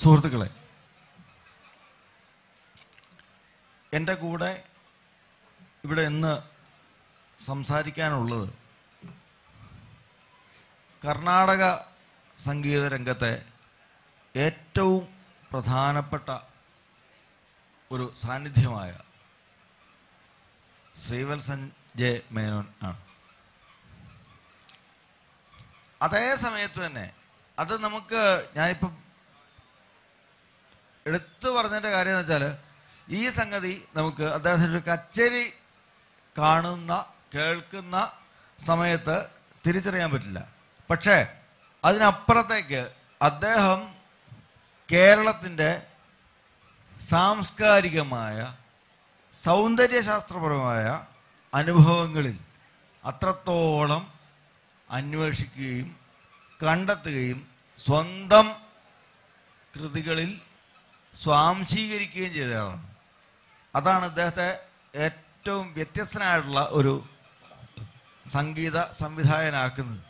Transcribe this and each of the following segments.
സുഹൃത്തുക്കളെ എൻ്റെ കൂടെ ഇവിടെ ഇന്ന് സംസാരിക്കാനുള്ളത് കർണാടക സംഗീത രംഗത്തെ ഏറ്റവും പ്രധാനപ്പെട്ട ഒരു സാന്നിധ്യമായ ശ്രീവത്സൻ ജെ മേനോൻ ആണ് അതേ സമയത്ത് തന്നെ അത് നമുക്ക് ഞാനിപ്പം എടുത്തു പറഞ്ഞതിൻ്റെ കാര്യം എന്ന് വെച്ചാൽ ഈ സംഗതി നമുക്ക് അദ്ദേഹത്തിൻ്റെ ഒരു കച്ചേരി കാണുന്ന കേൾക്കുന്ന സമയത്ത് തിരിച്ചറിയാൻ പറ്റില്ല പക്ഷേ അതിനപ്പുറത്തേക്ക് അദ്ദേഹം കേരളത്തിൻ്റെ സാംസ്കാരികമായ സൗന്ദര്യശാസ്ത്രപരമായ അനുഭവങ്ങളിൽ അത്രത്തോളം അന്വേഷിക്കുകയും കണ്ടെത്തുകയും സ്വന്തം കൃതികളിൽ സ്വാംശീകരിക്കുകയും ചെയ്തയാളാണ് അതാണ് അദ്ദേഹത്തെ ഏറ്റവും വ്യത്യസ്തനായിട്ടുള്ള ഒരു സംഗീത സംവിധായകനാക്കുന്നത്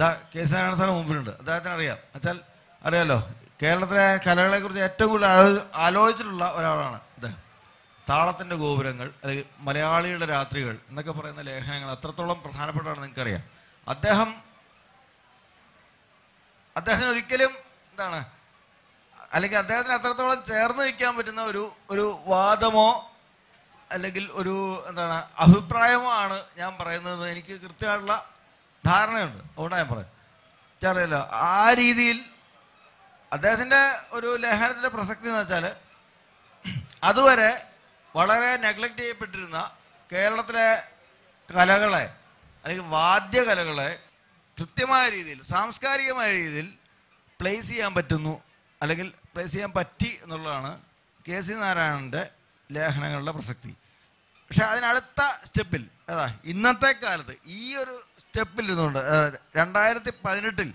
ദാ കെ സി നാരായണ സാറിന് മുമ്പിലുണ്ട് അദ്ദേഹത്തിന് അറിയാം എന്നുവെച്ചാൽ അറിയാലോ കേരളത്തിലെ കലകളെക്കുറിച്ച് ഏറ്റവും കൂടുതൽ ആലോചിച്ചിട്ടുള്ള ഒരാളാണ് അദ്ദേഹം താളത്തിൻ്റെ ഗോപുരങ്ങൾ അല്ലെങ്കിൽ മലയാളിയുടെ രാത്രികൾ എന്നൊക്കെ പറയുന്ന ലേഖനങ്ങൾ അത്രത്തോളം പ്രധാനപ്പെട്ടതാണ് നിങ്ങൾക്കറിയാം അദ്ദേഹം അദ്ദേഹത്തിന് ഒരിക്കലും എന്താണ് അല്ലെങ്കിൽ അദ്ദേഹത്തിന് അത്രത്തോളം ചേർന്ന് നിൽക്കാൻ പറ്റുന്ന ഒരു ഒരു വാദമോ അല്ലെങ്കിൽ ഒരു എന്താണ് അഭിപ്രായമോ ആണ് ഞാൻ പറയുന്നത് എനിക്ക് കൃത്യമായിട്ടുള്ള ധാരണയുണ്ട് അതുകൊണ്ടാണ് ഞാൻ പറയുന്നത് എനിക്കറിയാലോ ആ രീതിയിൽ അദ്ദേഹത്തിൻ്റെ ഒരു ലേഖനത്തിൻ്റെ പ്രസക്തി എന്ന് വെച്ചാൽ അതുവരെ വളരെ നെഗ്ലക്റ്റ് ചെയ്യപ്പെട്ടിരുന്ന കേരളത്തിലെ കലകളെ അല്ലെങ്കിൽ വാദ്യകലകളെ കൃത്യമായ രീതിയിൽ സാംസ്കാരികമായ രീതിയിൽ പ്ലേസ് ചെയ്യാൻ പറ്റുന്നു അല്ലെങ്കിൽ പ്ലേസ് ചെയ്യാൻ പറ്റി എന്നുള്ളതാണ് കെ സി നാരായണൻ്റെ ലേഖനങ്ങളുടെ പ്രസക്തി പക്ഷെ അതിനടുത്ത സ്റ്റെപ്പിൽ അതാ ഇന്നത്തെ കാലത്ത് ഈ ഒരു സ്റ്റെപ്പിൽ ഇതുകൊണ്ട് രണ്ടായിരത്തി പതിനെട്ടിൽ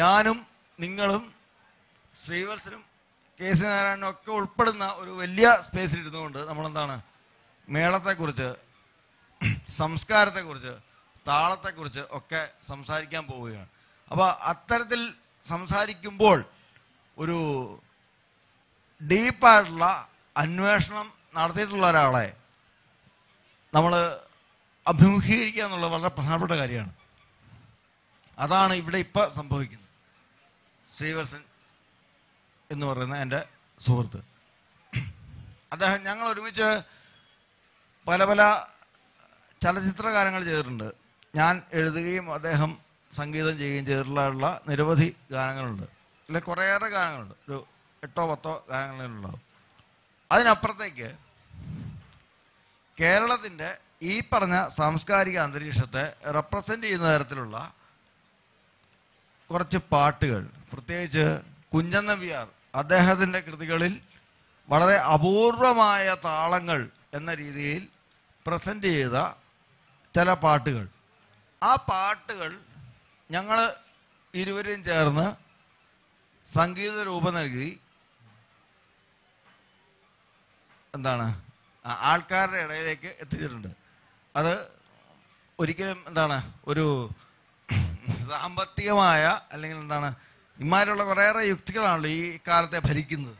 ഞാനും നിങ്ങളും ശ്രീവത്സനും കെ സി നാരായണനും ഒക്കെ ഉൾപ്പെടുന്ന ഒരു വലിയ സ്പേസിൽ ഇരുന്നുകൊണ്ട് നമ്മളെന്താണ് മേളത്തെക്കുറിച്ച് സംസ്കാരത്തെക്കുറിച്ച് താളത്തെക്കുറിച്ച് ഒക്കെ സംസാരിക്കാൻ പോവുകയാണ് അപ്പോൾ അത്തരത്തിൽ സംസാരിക്കുമ്പോൾ ഒരു ഡീപ്പായിട്ടുള്ള അന്വേഷണം നടത്തിയിട്ടുള്ള ഒരാളെ നമ്മൾ അഭിമുഖീകരിക്കുക എന്നുള്ളത് വളരെ പ്രധാനപ്പെട്ട കാര്യമാണ് അതാണ് ഇവിടെ ഇപ്പം സംഭവിക്കുന്നത് ശ്രീവത്സൻ എന്ന് പറയുന്ന എൻ്റെ സുഹൃത്ത് അദ്ദേഹം ഞങ്ങൾ ഒരുമിച്ച് പല പല ഗാനങ്ങൾ ചെയ്തിട്ടുണ്ട് ഞാൻ എഴുതുകയും അദ്ദേഹം സംഗീതം ചെയ്യുകയും ചെയ്തിട്ടുള്ള നിരവധി ഗാനങ്ങളുണ്ട് അല്ലെ കുറേയേറെ ഗാനങ്ങളുണ്ട് ഒരു എട്ടോ പത്തോ ഗാനങ്ങളിലുണ്ടാവും അതിനപ്പുറത്തേക്ക് കേരളത്തിൻ്റെ ഈ പറഞ്ഞ സാംസ്കാരിക അന്തരീക്ഷത്തെ റെപ്രസെൻ്റ് ചെയ്യുന്ന തരത്തിലുള്ള കുറച്ച് പാട്ടുകൾ പ്രത്യേകിച്ച് കുഞ്ഞൻ നമ്പ്യാർ അദ്ദേഹത്തിൻ്റെ കൃതികളിൽ വളരെ അപൂർവമായ താളങ്ങൾ എന്ന രീതിയിൽ പ്രസൻറ്റ് ചെയ്ത ചില പാട്ടുകൾ ആ പാട്ടുകൾ ഞങ്ങൾ ഇരുവരും ചേർന്ന് സംഗീത രൂപം നൽകി എന്താണ് ആൾക്കാരുടെ ഇടയിലേക്ക് എത്തിച്ചിട്ടുണ്ട് അത് ഒരിക്കലും എന്താണ് ഒരു സാമ്പത്തികമായ അല്ലെങ്കിൽ എന്താണ് ഇമാരുള്ള കുറേയേറെ യുക്തികളാണല്ലോ ഈ കാലത്തെ ഭരിക്കുന്നത്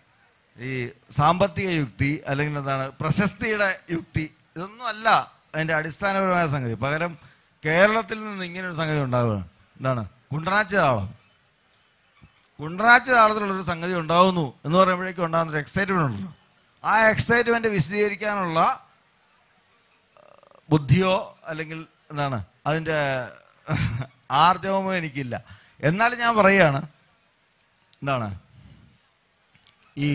ഈ സാമ്പത്തിക യുക്തി അല്ലെങ്കിൽ എന്താണ് പ്രശസ്തിയുടെ യുക്തി ഇതൊന്നും അല്ല അതിൻ്റെ അടിസ്ഥാനപരമായ സംഗതി പകരം കേരളത്തിൽ നിന്ന് ഇങ്ങനെ ഒരു സംഗതി ഉണ്ടാവുകയാണ് എന്താണ് കുണ്ടനാച്ച താളം കുണ്ടനാച്ച താളത്തിലുള്ളൊരു സംഗതി ഉണ്ടാവുന്നു എന്ന് പറയുമ്പോഴേക്കും ഉണ്ടാകുന്ന ഒരു എക്സൈറ്റ്മെൻ്റ് ഉണ്ടല്ലോ ആ എക്സൈറ്റ്മെൻറ്റ് വിശദീകരിക്കാനുള്ള ബുദ്ധിയോ അല്ലെങ്കിൽ എന്താണ് അതിൻ്റെ ആർജവമോ എനിക്കില്ല എന്നാലും ഞാൻ പറയുകയാണ് എന്താണ് ഈ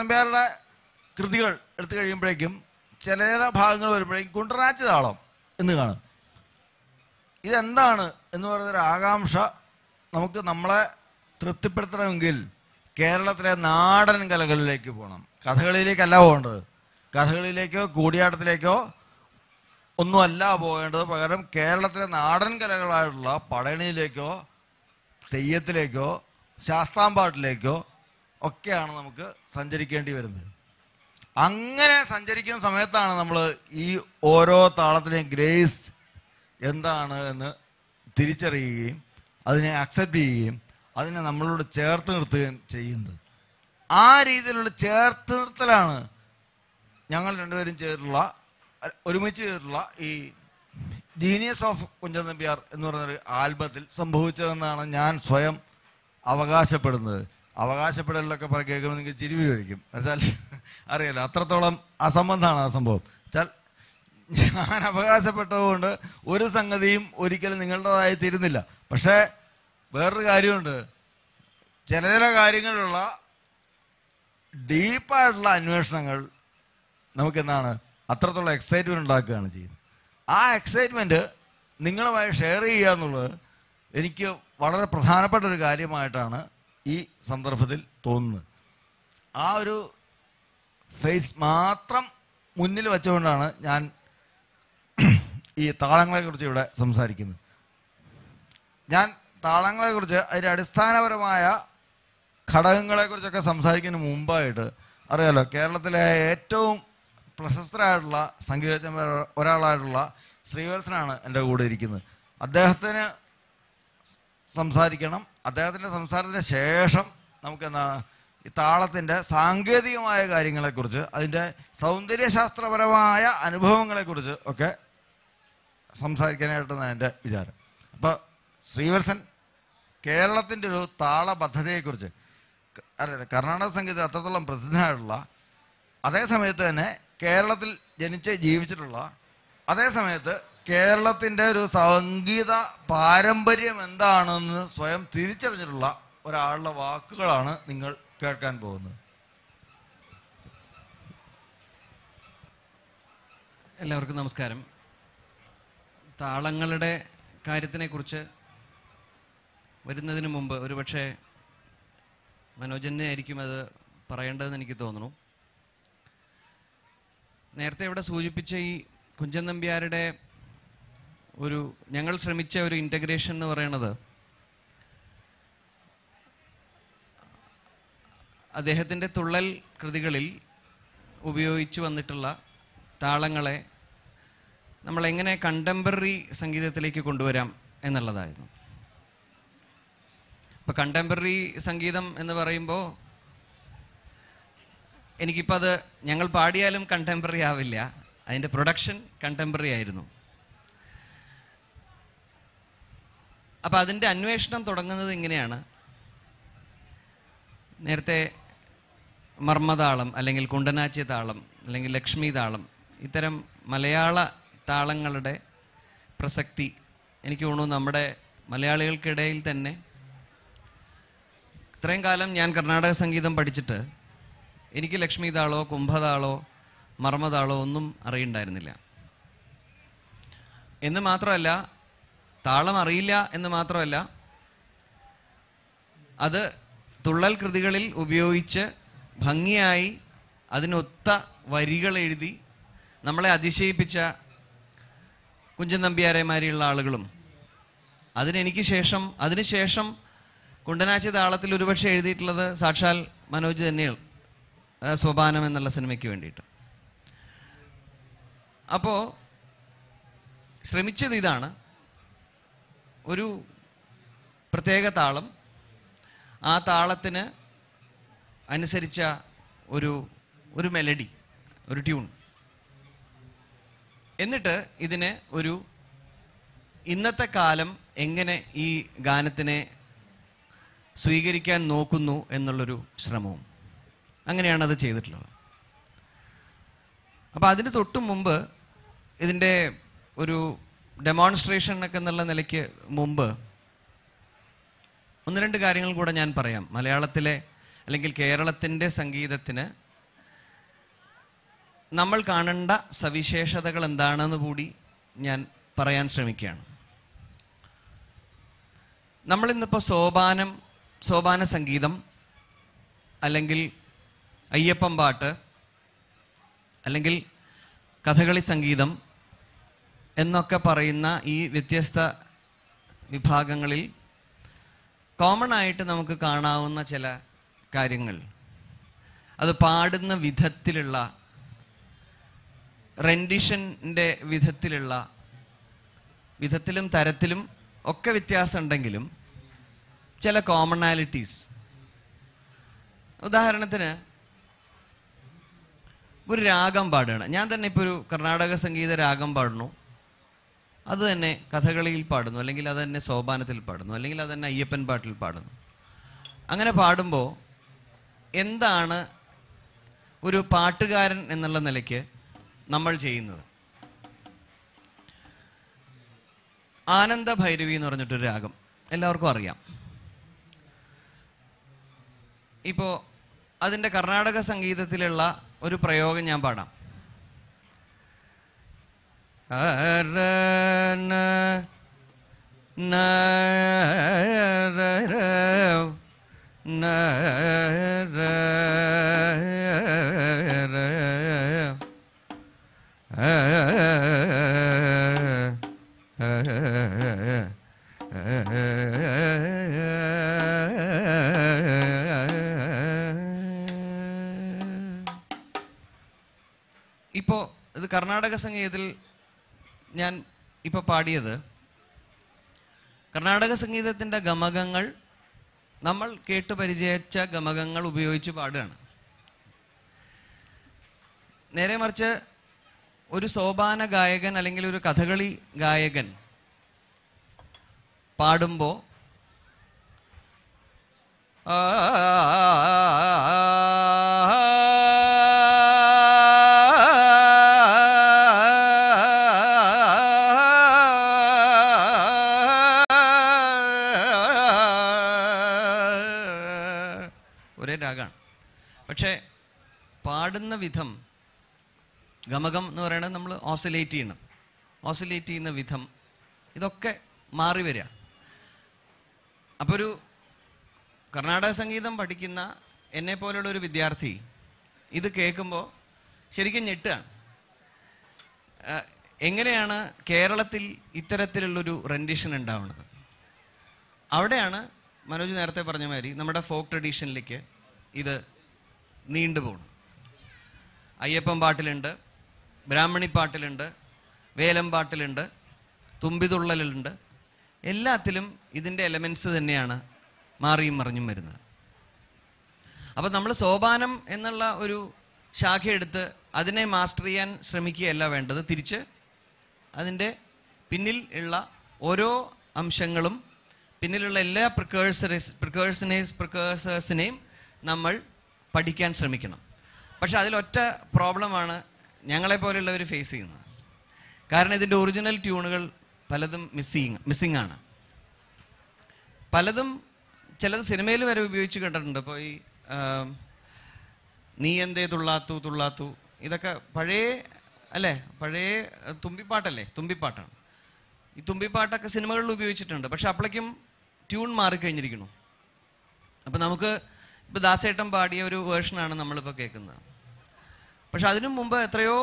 നമ്പ്യാരുടെ കൃതികൾ എടുത്തു കഴിയുമ്പോഴേക്കും ചില ഭാഗങ്ങൾ വരുമ്പോഴേക്കും കുണ്ടനാച്ച് താളം എന്ന് കാണും ഇതെന്താണ് എന്ന് പറയുന്നൊരു ആകാംക്ഷ നമുക്ക് നമ്മളെ തൃപ്തിപ്പെടുത്തണമെങ്കിൽ കേരളത്തിലെ നാടൻ കലകളിലേക്ക് പോകണം കഥകളിയിലേക്കല്ല പോകേണ്ടത് കഥകളിലേക്കോ കൂടിയാട്ടത്തിലേക്കോ ഒന്നുമല്ല പോകേണ്ടത് പകരം കേരളത്തിലെ നാടൻ കലകളായിട്ടുള്ള പടയണിയിലേക്കോ തെയ്യത്തിലേക്കോ ശാസ്താംപാട്ടിലേക്കോ ഒക്കെയാണ് നമുക്ക് സഞ്ചരിക്കേണ്ടി വരുന്നത് അങ്ങനെ സഞ്ചരിക്കുന്ന സമയത്താണ് നമ്മൾ ഈ ഓരോ താളത്തിലെയും ഗ്രേസ് എന്താണ് എന്ന് തിരിച്ചറിയുകയും അതിനെ അക്സെപ്റ്റ് ചെയ്യുകയും അതിനെ നമ്മളോട് ചേർത്ത് നിർത്തുകയും ചെയ്യുന്നത് ആ രീതിയിലുള്ള ചേർത്ത് നിർത്തലാണ് ഞങ്ങൾ രണ്ടുപേരും ചേർന്നുള്ള ഒരുമിച്ച് ചേർന്നുള്ള ഈ ജീനിയസ് ഓഫ് കുഞ്ചൻ നമ്പ്യാർ എന്ന് പറയുന്നൊരു ആൽബത്തിൽ സംഭവിച്ചതെന്നാണ് ഞാൻ സ്വയം അവകാശപ്പെടുന്നത് അവകാശപ്പെടലിലൊക്കെ പറ കേൾക്കുമ്പോൾ നിങ്ങൾക്ക് ചിരിവി വരിക്കും എന്നുവെച്ചാൽ അറിയാലോ അത്രത്തോളം അസംബന്ധമാണ് ആ സംഭവം എന്നുവെച്ചാൽ ഞാൻ അവകാശപ്പെട്ടതുകൊണ്ട് ഒരു സംഗതിയും ഒരിക്കലും നിങ്ങളുടേതായി തീരുന്നില്ല പക്ഷേ വേറൊരു കാര്യമുണ്ട് ചില ചില കാര്യങ്ങളുള്ള ഡീപ്പായിട്ടുള്ള അന്വേഷണങ്ങൾ നമുക്ക് എന്താണ് അത്രത്തോളം എക്സൈറ്റ്മെൻ്റ് ഉണ്ടാക്കുകയാണ് ചെയ്യുന്നത് ആ എക്സൈറ്റ്മെൻറ്റ് നിങ്ങളുമായി ഷെയർ ചെയ്യുക എന്നുള്ളത് എനിക്ക് വളരെ പ്രധാനപ്പെട്ട ഒരു കാര്യമായിട്ടാണ് ഈ സന്ദർഭത്തിൽ തോന്നുന്നത് ആ ഒരു ഫേസ് മാത്രം മുന്നിൽ വെച്ചുകൊണ്ടാണ് ഞാൻ ഈ താളങ്ങളെക്കുറിച്ച് ഇവിടെ സംസാരിക്കുന്നത് ഞാൻ താളങ്ങളെക്കുറിച്ച് അതിൻ്റെ അടിസ്ഥാനപരമായ ഘടകങ്ങളെക്കുറിച്ചൊക്കെ സംസാരിക്കുന്നതിന് മുമ്പായിട്ട് അറിയാലോ കേരളത്തിലെ ഏറ്റവും പ്രശസ്തരായിട്ടുള്ള സംഗീതജ്ഞ ഒരാളായിട്ടുള്ള ശ്രീവത്സനാണ് എൻ്റെ കൂടെ ഇരിക്കുന്നത് അദ്ദേഹത്തിന് സംസാരിക്കണം അദ്ദേഹത്തിൻ്റെ സംസാരത്തിന് ശേഷം നമുക്ക് എന്താണ് ഈ താളത്തിൻ്റെ സാങ്കേതികമായ കാര്യങ്ങളെക്കുറിച്ച് അതിൻ്റെ സൗന്ദര്യശാസ്ത്രപരമായ അനുഭവങ്ങളെക്കുറിച്ച് ഒക്കെ സംസാരിക്കാനായിട്ടാണ് എൻ്റെ വിചാരം അപ്പോൾ ശ്രീവത്സൻ കേരളത്തിൻ്റെ ഒരു താളബദ്ധതയെക്കുറിച്ച് കർണാടക സംഗീതത്തിൽ അത്രത്തോളം പ്രസിദ്ധനായിട്ടുള്ള അതേ സമയത്ത് തന്നെ കേരളത്തിൽ ജനിച്ച് ജീവിച്ചിട്ടുള്ള അതേ സമയത്ത് കേരളത്തിൻ്റെ ഒരു സംഗീത പാരമ്പര്യം എന്താണെന്ന് സ്വയം തിരിച്ചറിഞ്ഞിട്ടുള്ള ഒരാളുടെ വാക്കുകളാണ് നിങ്ങൾ കേൾക്കാൻ പോകുന്നത് എല്ലാവർക്കും നമസ്കാരം താളങ്ങളുടെ കാര്യത്തിനെക്കുറിച്ച് വരുന്നതിന് മുമ്പ് ഒരുപക്ഷെ മനോജനെ ആയിരിക്കും അത് പറയേണ്ടതെന്ന് എനിക്ക് തോന്നുന്നു നേരത്തെ ഇവിടെ സൂചിപ്പിച്ച ഈ കുഞ്ചൻ നമ്പ്യാരുടെ ഒരു ഞങ്ങൾ ശ്രമിച്ച ഒരു ഇൻറ്റഗ്രേഷൻ എന്ന് പറയുന്നത് അദ്ദേഹത്തിൻ്റെ തുള്ളൽ കൃതികളിൽ ഉപയോഗിച്ചു വന്നിട്ടുള്ള താളങ്ങളെ നമ്മളെങ്ങനെ കണ്ടംപററി സംഗീതത്തിലേക്ക് കൊണ്ടുവരാം എന്നുള്ളതായിരുന്നു ഇപ്പൊ കണ്ടംപററി സംഗീതം എന്ന് പറയുമ്പോൾ എനിക്കിപ്പോൾ അത് ഞങ്ങൾ പാടിയാലും കണ്ടംപററി ആവില്ല അതിൻ്റെ പ്രൊഡക്ഷൻ കണ്ടംപററി ആയിരുന്നു അപ്പം അതിൻ്റെ അന്വേഷണം തുടങ്ങുന്നത് ഇങ്ങനെയാണ് നേരത്തെ മർമ്മതാളം അല്ലെങ്കിൽ കുണ്ടനാച്ചി താളം അല്ലെങ്കിൽ ലക്ഷ്മി താളം ഇത്തരം മലയാള താളങ്ങളുടെ പ്രസക്തി എനിക്ക് തോന്നുന്നു നമ്മുടെ മലയാളികൾക്കിടയിൽ തന്നെ ഇത്രയും കാലം ഞാൻ കർണാടക സംഗീതം പഠിച്ചിട്ട് എനിക്ക് ലക്ഷ്മിതാളോ കുംഭതാളോ മർമ്മതാളോ ഒന്നും അറിയണ്ടായിരുന്നില്ല എന്ന് മാത്രമല്ല താളം അറിയില്ല എന്ന് മാത്രമല്ല അത് തുള്ളൽ കൃതികളിൽ ഉപയോഗിച്ച് ഭംഗിയായി അതിനൊത്ത വരികൾ എഴുതി നമ്മളെ അതിശയിപ്പിച്ച കുഞ്ചൻ നമ്പ്യാരെമാരിയുള്ള ആളുകളും അതിനെനിക്ക് ശേഷം അതിനുശേഷം കുണ്ടനാശി താളത്തിൽ ഒരുപക്ഷെ എഴുതിയിട്ടുള്ളത് സാക്ഷാൽ മനോജ് തന്നെയാണ് സ്വപാനം എന്നുള്ള സിനിമയ്ക്ക് വേണ്ടിയിട്ട് അപ്പോൾ ശ്രമിച്ചത് ഇതാണ് ഒരു പ്രത്യേക താളം ആ താളത്തിന് അനുസരിച്ച ഒരു ഒരു മെലഡി ഒരു ട്യൂൺ എന്നിട്ട് ഇതിനെ ഒരു ഇന്നത്തെ കാലം എങ്ങനെ ഈ ഗാനത്തിനെ സ്വീകരിക്കാൻ നോക്കുന്നു എന്നുള്ളൊരു ശ്രമവും അങ്ങനെയാണ് അത് ചെയ്തിട്ടുള്ളത് അപ്പോൾ അതിന് തൊട്ടു മുമ്പ് ഇതിൻ്റെ ഒരു ഡെമോൺസ്ട്രേഷൻ ഒക്കെ എന്നുള്ള നിലയ്ക്ക് മുമ്പ് ഒന്ന് രണ്ട് കാര്യങ്ങൾ കൂടെ ഞാൻ പറയാം മലയാളത്തിലെ അല്ലെങ്കിൽ കേരളത്തിൻ്റെ സംഗീതത്തിന് നമ്മൾ കാണേണ്ട സവിശേഷതകൾ എന്താണെന്ന് കൂടി ഞാൻ പറയാൻ ശ്രമിക്കുകയാണ് നമ്മളിന്നിപ്പോൾ സോപാനം സോപാന സംഗീതം അല്ലെങ്കിൽ അയ്യപ്പം പാട്ട് അല്ലെങ്കിൽ കഥകളി സംഗീതം എന്നൊക്കെ പറയുന്ന ഈ വ്യത്യസ്ത വിഭാഗങ്ങളിൽ കോമൺ ആയിട്ട് നമുക്ക് കാണാവുന്ന ചില കാര്യങ്ങൾ അത് പാടുന്ന വിധത്തിലുള്ള റെൻഡിഷൻ്റെ വിധത്തിലുള്ള വിധത്തിലും തരത്തിലും ഒക്കെ വ്യത്യാസം ഉണ്ടെങ്കിലും ചില കോമണാലിറ്റീസ് ഉദാഹരണത്തിന് ഒരു രാഗം പാടുകയാണ് ഞാൻ തന്നെ ഇപ്പോൾ ഒരു കർണാടക സംഗീത രാഗം പാടുന്നു അത് തന്നെ കഥകളിയിൽ പാടുന്നു അല്ലെങ്കിൽ അത് തന്നെ സോപാനത്തിൽ പാടുന്നു അല്ലെങ്കിൽ അത് തന്നെ അയ്യപ്പൻ പാട്ടിൽ പാടുന്നു അങ്ങനെ പാടുമ്പോൾ എന്താണ് ഒരു പാട്ടുകാരൻ എന്നുള്ള നിലയ്ക്ക് നമ്മൾ ചെയ്യുന്നത് ആനന്ദ ഭൈരവി എന്ന് പറഞ്ഞിട്ടൊരു രാഗം എല്ലാവർക്കും അറിയാം ഇപ്പോൾ അതിൻ്റെ കർണാടക സംഗീതത്തിലുള്ള ഒരു പ്രയോഗം ഞാൻ പാടാം ഇത് കർണാടക സംഗീതത്തിൽ ഞാൻ ഇപ്പോൾ പാടിയത് കർണാടക സംഗീതത്തിൻ്റെ ഗമകങ്ങൾ നമ്മൾ കേട്ട് പരിചയിച്ച ഗമകങ്ങൾ ഉപയോഗിച്ച് പാടുകയാണ് നേരെ മറിച്ച് ഒരു സോപാന ഗായകൻ അല്ലെങ്കിൽ ഒരു കഥകളി ഗായകൻ പാടുമ്പോൾ ആ പക്ഷേ പാടുന്ന വിധം ഗമകം എന്ന് പറയുന്നത് നമ്മൾ ഓസിലേറ്റ് ചെയ്യണം ഓസിലേറ്റ് ചെയ്യുന്ന വിധം ഇതൊക്കെ മാറി വരിക അപ്പോൾ ഒരു കർണാടക സംഗീതം പഠിക്കുന്ന എന്നെ പോലുള്ള ഒരു വിദ്യാർത്ഥി ഇത് കേൾക്കുമ്പോൾ ശരിക്കും ഞെട്ടുകയാണ് എങ്ങനെയാണ് കേരളത്തിൽ ഇത്തരത്തിലുള്ളൊരു റെൻഡിഷൻ ഉണ്ടാവുന്നത് അവിടെയാണ് മനോജ് നേരത്തെ പറഞ്ഞ മാതിരി നമ്മുടെ ഫോക്ക് ട്രഡീഷനിലേക്ക് ഇത് നീണ്ടുപോകണം അയ്യപ്പൻ പാട്ടിലുണ്ട് ബ്രാഹ്മണി പാട്ടിലുണ്ട് വേലം പാട്ടിലുണ്ട് തുമ്പിതുള്ളലുണ്ട് എല്ലാത്തിലും ഇതിൻ്റെ എലമെൻസ് തന്നെയാണ് മാറിയും മറിഞ്ഞും വരുന്നത് അപ്പം നമ്മൾ സോപാനം എന്നുള്ള ഒരു എടുത്ത് അതിനെ മാസ്റ്റർ ചെയ്യാൻ ശ്രമിക്കുകയല്ല വേണ്ടത് തിരിച്ച് അതിൻ്റെ പിന്നിൽ ഉള്ള ഓരോ അംശങ്ങളും പിന്നിലുള്ള എല്ലാ പ്രിക്കേഴ്സേഴ്സ് പ്രിക്കേഴ്സിനെ പ്രിക്കേഴ്സേഴ്സിനെയും നമ്മൾ പഠിക്കാൻ ശ്രമിക്കണം പക്ഷെ അതിലൊറ്റ പ്രോബ്ലമാണ് ഞങ്ങളെ പോലെയുള്ളവർ ഫേസ് ചെയ്യുന്നത് കാരണം ഇതിൻ്റെ ഒറിജിനൽ ട്യൂണുകൾ പലതും മിസ്സിങ് മിസ്സിങ് ആണ് പലതും ചിലത് സിനിമയിൽ വരെ ഉപയോഗിച്ച് കണ്ടിട്ടുണ്ട് ഇപ്പോൾ ഈ നീ എന്തേ തുള്ളാത്തു തുള്ളാത്തു ഇതൊക്കെ പഴയ അല്ലേ പഴയ തുമ്പിപ്പാട്ടല്ലേ തുമ്പിപ്പാട്ടാണ് ഈ തുമ്പിപ്പാട്ടൊക്കെ സിനിമകളിൽ ഉപയോഗിച്ചിട്ടുണ്ട് പക്ഷെ അപ്പോഴേക്കും ട്യൂൺ മാറിക്കഴിഞ്ഞിരിക്കുന്നു അപ്പം നമുക്ക് ഇപ്പോൾ ദാസേട്ടൻ പാടിയ ഒരു വേർഷനാണ് നമ്മളിപ്പോൾ കേൾക്കുന്നത് പക്ഷെ അതിനു മുമ്പ് എത്രയോ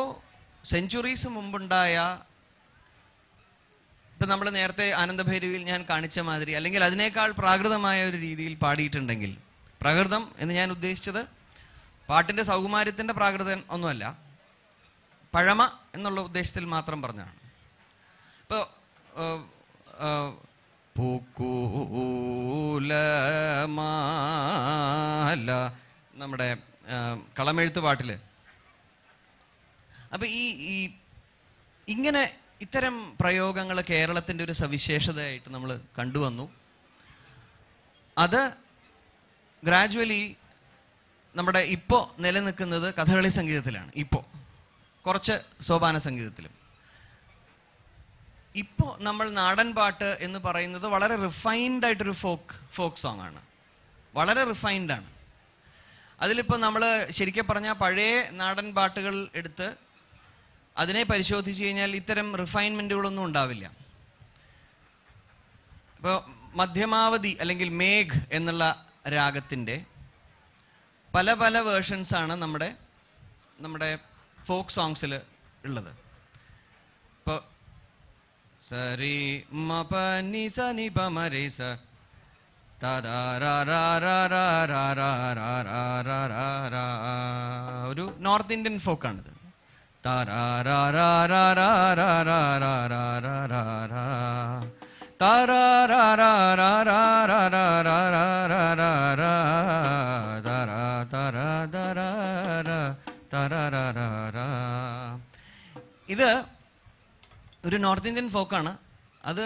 സെഞ്ചുറീസ് മുമ്പുണ്ടായ ഇപ്പം നമ്മൾ നേരത്തെ ആനന്ദഭൈരവിയിൽ ഞാൻ കാണിച്ച മാതിരി അല്ലെങ്കിൽ അതിനേക്കാൾ പ്രാകൃതമായ ഒരു രീതിയിൽ പാടിയിട്ടുണ്ടെങ്കിൽ പ്രകൃതം എന്ന് ഞാൻ ഉദ്ദേശിച്ചത് പാട്ടിൻ്റെ സൗകുമാര്യത്തിൻ്റെ പ്രാകൃതൻ ഒന്നുമല്ല പഴമ എന്നുള്ള ഉദ്ദേശത്തിൽ മാത്രം പറഞ്ഞതാണ് ഇപ്പോൾ പൂക്കൂലമാല നമ്മുടെ കളമെഴുത്ത് പാട്ടില് അപ്പൊ ഈ ഈ ഇങ്ങനെ ഇത്തരം പ്രയോഗങ്ങൾ കേരളത്തിൻ്റെ ഒരു സവിശേഷതയായിട്ട് നമ്മൾ കണ്ടുവന്നു അത് ഗ്രാജുവലി നമ്മുടെ ഇപ്പോൾ നിലനിൽക്കുന്നത് കഥകളി സംഗീതത്തിലാണ് ഇപ്പോൾ കുറച്ച് സോപാന സംഗീതത്തിലും ഇപ്പോൾ നമ്മൾ നാടൻ പാട്ട് എന്ന് പറയുന്നത് വളരെ റിഫൈൻഡ് ആയിട്ടൊരു ഫോക്ക് ഫോക്ക് സോങ് ആണ് വളരെ റിഫൈൻഡ് ആണ് അതിലിപ്പോൾ നമ്മൾ ശരിക്കും പറഞ്ഞാൽ പഴയ നാടൻ പാട്ടുകൾ എടുത്ത് അതിനെ പരിശോധിച്ച് കഴിഞ്ഞാൽ ഇത്തരം റിഫൈൻമെൻറ്റുകളൊന്നും ഉണ്ടാവില്ല ഇപ്പോൾ മധ്യമാവധി അല്ലെങ്കിൽ മേഘ് എന്നുള്ള രാഗത്തിൻ്റെ പല പല വേർഷൻസാണ് നമ്മുടെ നമ്മുടെ ഫോക്ക് സോങ്സിൽ ഉള്ളത് സരി മപനി നി സ നി പ മരി സ ഒരു നോർത്ത് ഇന്ത്യൻ ഫോക്കാണിത് ഇത് ഒരു നോർത്ത് ഇന്ത്യൻ ഫോക്കാണ് അത്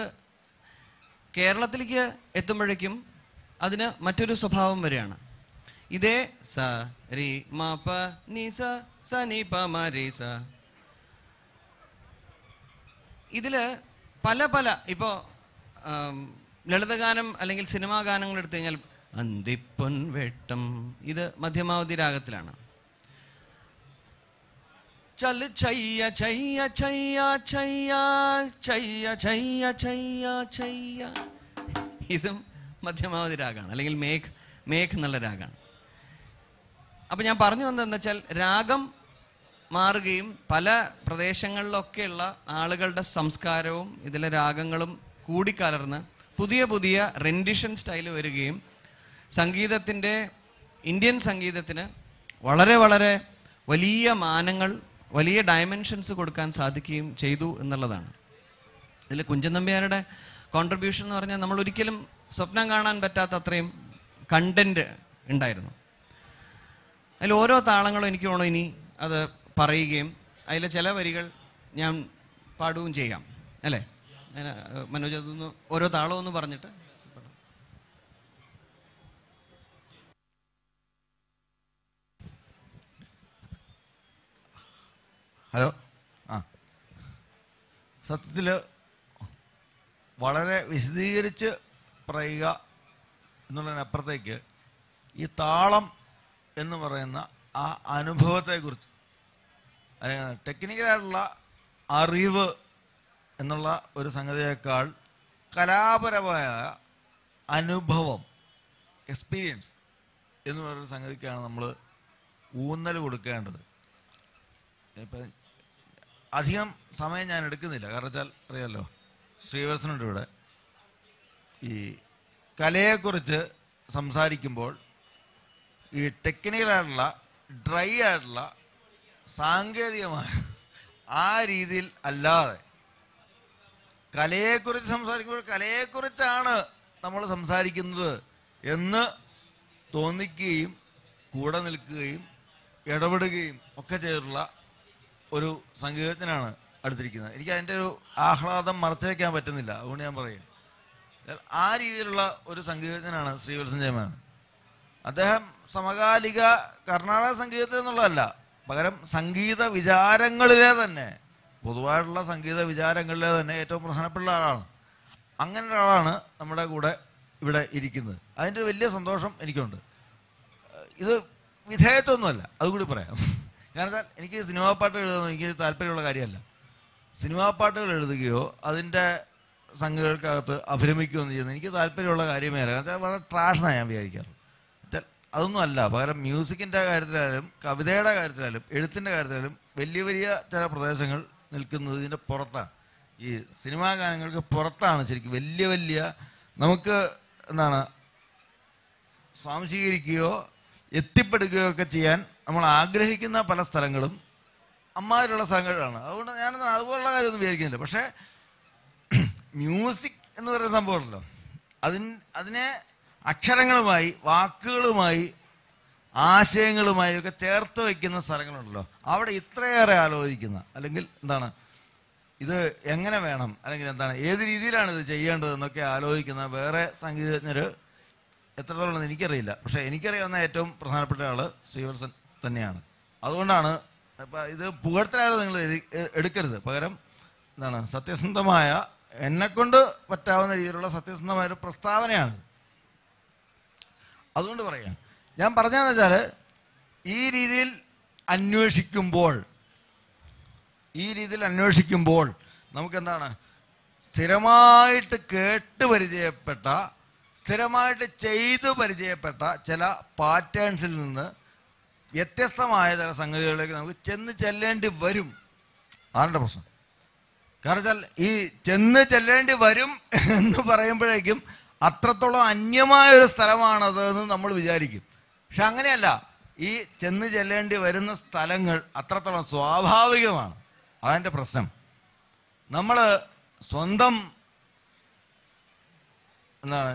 കേരളത്തിലേക്ക് എത്തുമ്പോഴേക്കും അതിന് മറ്റൊരു സ്വഭാവം വരെയാണ് ഇതേ സ രി മ പ നി സ സ നി പ മ രി സ ഇതില് പല പല ഇപ്പോ ലളിതഗാനം അല്ലെങ്കിൽ സിനിമാ ഗാനങ്ങൾ എടുത്തു കഴിഞ്ഞാൽ വെട്ടം ഇത് മധ്യമാവധി രാഗത്തിലാണ് చల్ చెయ్య చెయ్య చెయ్య చెయ్య చెయ్య చెయ్య చెయ్య చెయ్య ഇതും മധ്യമാവധി രാഗമാണ് അല്ലെങ്കിൽ മേഘ് മേഘ് എന്നുള്ള രാഗമാണ് അപ്പം ഞാൻ പറഞ്ഞു വന്നതെന്ന് വെച്ചാൽ രാഗം മാറുകയും പല പ്രദേശങ്ങളിലൊക്കെയുള്ള ആളുകളുടെ സംസ്കാരവും ഇതിലെ രാഗങ്ങളും കൂടിക്കലർന്ന് പുതിയ പുതിയ റെൻഡിഷൻ സ്റ്റൈൽ വരികയും സംഗീതത്തിൻ്റെ ഇന്ത്യൻ സംഗീതത്തിന് വളരെ വളരെ വലിയ മാനങ്ങൾ വലിയ ഡയമെൻഷൻസ് കൊടുക്കാൻ സാധിക്കുകയും ചെയ്തു എന്നുള്ളതാണ് ഇതിൽ കുഞ്ചൻ നമ്പ്യാരുടെ കോൺട്രിബ്യൂഷൻ എന്ന് പറഞ്ഞാൽ നമ്മൾ ഒരിക്കലും സ്വപ്നം കാണാൻ പറ്റാത്ത അത്രയും കണ്ടന്റ് ഉണ്ടായിരുന്നു അതിൽ ഓരോ താളങ്ങളും എനിക്ക് വേണം ഇനി അത് പറയുകയും അതിലെ ചില വരികൾ ഞാൻ പാടുകയും ചെയ്യാം അല്ലേ മനോജ് അതൊന്ന് ഓരോ താളമൊന്ന് പറഞ്ഞിട്ട് ഹലോ ആ സത്യത്തിൽ വളരെ വിശദീകരിച്ച് പറയുക എന്നുള്ളതിനപ്പുറത്തേക്ക് ഈ താളം എന്ന് പറയുന്ന ആ അനുഭവത്തെക്കുറിച്ച് അല്ലെങ്കിൽ ടെക്നിക്കലായിട്ടുള്ള അറിവ് എന്നുള്ള ഒരു സംഗതിയേക്കാൾ കലാപരമായ അനുഭവം എക്സ്പീരിയൻസ് എന്ന് പറയുന്ന സംഗതിക്കാണ് നമ്മൾ ഊന്നൽ കൊടുക്കേണ്ടത് ഇപ്പം അധികം സമയം ഞാൻ എടുക്കുന്നില്ല കാരണം വെച്ചാൽ അറിയാമല്ലോ ശ്രീവത്സനുണ്ട് ഇവിടെ ഈ കലയെക്കുറിച്ച് സംസാരിക്കുമ്പോൾ ഈ ടെക്നിക്കലായിട്ടുള്ള ഡ്രൈ ആയിട്ടുള്ള സാങ്കേതികമായ ആ രീതിയിൽ അല്ലാതെ കലയെക്കുറിച്ച് സംസാരിക്കുമ്പോൾ കലയെക്കുറിച്ചാണ് നമ്മൾ സംസാരിക്കുന്നത് എന്ന് തോന്നിക്കുകയും കൂടെ നിൽക്കുകയും ഇടപെടുകയും ഒക്കെ ചെയ്തിട്ടുള്ള ഒരു സംഗീതജ്ഞനാണ് അടുത്തിരിക്കുന്നത് എനിക്ക് അതിൻ്റെ ഒരു ആഹ്ലാദം മറച്ചു വയ്ക്കാൻ പറ്റുന്നില്ല അതുകൊണ്ട് ഞാൻ പറയും ആ രീതിയിലുള്ള ഒരു സംഗീതജ്ഞനാണ് ശ്രീവത്സൻ ജയമാൻ അദ്ദേഹം സമകാലിക കർണാടക സംഗീതത്തിൽ നിന്നുള്ളതല്ല പകരം സംഗീത വിചാരങ്ങളിലെ തന്നെ പൊതുവായിട്ടുള്ള സംഗീത വിചാരങ്ങളിലെ തന്നെ ഏറ്റവും പ്രധാനപ്പെട്ട ആളാണ് അങ്ങനെ ഒരാളാണ് നമ്മുടെ കൂടെ ഇവിടെ ഇരിക്കുന്നത് അതിൻ്റെ വലിയ സന്തോഷം എനിക്കുണ്ട് ഇത് വിധേയത്വമൊന്നുമല്ല അതുകൂടി പറയാം കാരണം എനിക്ക് സിനിമാ പാട്ടുകൾ എഴുതുന്നത് എനിക്ക് താല്പര്യമുള്ള കാര്യമല്ല സിനിമാ പാട്ടുകൾ എഴുതുകയോ അതിൻ്റെ സംഘങ്ങൾക്കകത്ത് അഭിരമിക്കുകയോ ചെയ്യുന്നത് എനിക്ക് താല്പര്യമുള്ള കാര്യമേ അല്ല കാരണം വളരെ ട്രാഷെന്നാണ് ഞാൻ വിചാരിക്കാറ് അതൊന്നും അല്ല പകരം മ്യൂസിക്കിൻ്റെ കാര്യത്തിലായാലും കവിതയുടെ കാര്യത്തിലായാലും എഴുത്തിൻ്റെ കാര്യത്തിലായാലും വലിയ വലിയ ചില പ്രദേശങ്ങൾ നിൽക്കുന്നത് ഇതിൻ്റെ പുറത്താണ് ഈ സിനിമാ ഗാനങ്ങൾക്ക് പുറത്താണ് ശരിക്കും വലിയ വലിയ നമുക്ക് എന്താണ് സ്വാംശീകരിക്കുകയോ എത്തിപ്പെടുകയോ ഒക്കെ ചെയ്യാൻ നമ്മൾ ആഗ്രഹിക്കുന്ന പല സ്ഥലങ്ങളും അമ്മാതിരിയുള്ള സ്ഥലങ്ങളിലാണ് അതുകൊണ്ട് ഞാനെന്താണ് അതുപോലുള്ള കാര്യമൊന്നും വിചാരിക്കുന്നില്ല പക്ഷേ മ്യൂസിക് എന്ന് പറയുന്ന സംഭവമുണ്ടല്ലോ അതിന് അതിനെ അക്ഷരങ്ങളുമായി വാക്കുകളുമായി ആശയങ്ങളുമായി ഒക്കെ ചേർത്ത് വയ്ക്കുന്ന സ്ഥലങ്ങളുണ്ടല്ലോ അവിടെ ഇത്രയേറെ ആലോചിക്കുന്ന അല്ലെങ്കിൽ എന്താണ് ഇത് എങ്ങനെ വേണം അല്ലെങ്കിൽ എന്താണ് ഏത് രീതിയിലാണ് ഇത് ചെയ്യേണ്ടത് എന്നൊക്കെ ആലോചിക്കുന്ന വേറെ സംഗീതജ്ഞർ എത്രത്തോളം എനിക്കറിയില്ല പക്ഷേ എനിക്കറിയാവുന്ന ഏറ്റവും പ്രധാനപ്പെട്ട ആൾ ശ്രീവത്സൻ തന്നെയാണ് അതുകൊണ്ടാണ് ഇത് പുകഴ്ത്തലായിട്ട് നിങ്ങൾ എടുക്കരുത് പകരം എന്താണ് സത്യസന്ധമായ എന്നെക്കൊണ്ട് പറ്റാവുന്ന രീതിയിലുള്ള സത്യസന്ധമായ ഒരു പ്രസ്താവനയാണ് അതുകൊണ്ട് പറയാം ഞാൻ പറഞ്ഞതെന്ന് വെച്ചാൽ ഈ രീതിയിൽ അന്വേഷിക്കുമ്പോൾ ഈ രീതിയിൽ അന്വേഷിക്കുമ്പോൾ നമുക്കെന്താണ് സ്ഥിരമായിട്ട് കേട്ട് പരിചയപ്പെട്ട സ്ഥിരമായിട്ട് ചെയ്തു പരിചയപ്പെട്ട ചില പാറ്റേൺസിൽ നിന്ന് വ്യത്യസ്തമായ ചില സംഗതികളിലേക്ക് നമുക്ക് ചെന്ന് ചെല്ലേണ്ടി വരും ആരുടെ പ്രശ്നം കാരണം വെച്ചാൽ ഈ ചെന്ന് ചെല്ലേണ്ടി വരും എന്ന് പറയുമ്പോഴേക്കും അത്രത്തോളം അന്യമായ ഒരു സ്ഥലമാണത് എന്ന് നമ്മൾ വിചാരിക്കും പക്ഷെ അങ്ങനെയല്ല ഈ ചെന്ന് ചെല്ലേണ്ടി വരുന്ന സ്ഥലങ്ങൾ അത്രത്തോളം സ്വാഭാവികമാണ് അതിൻ്റെ പ്രശ്നം നമ്മൾ സ്വന്തം എന്താണ്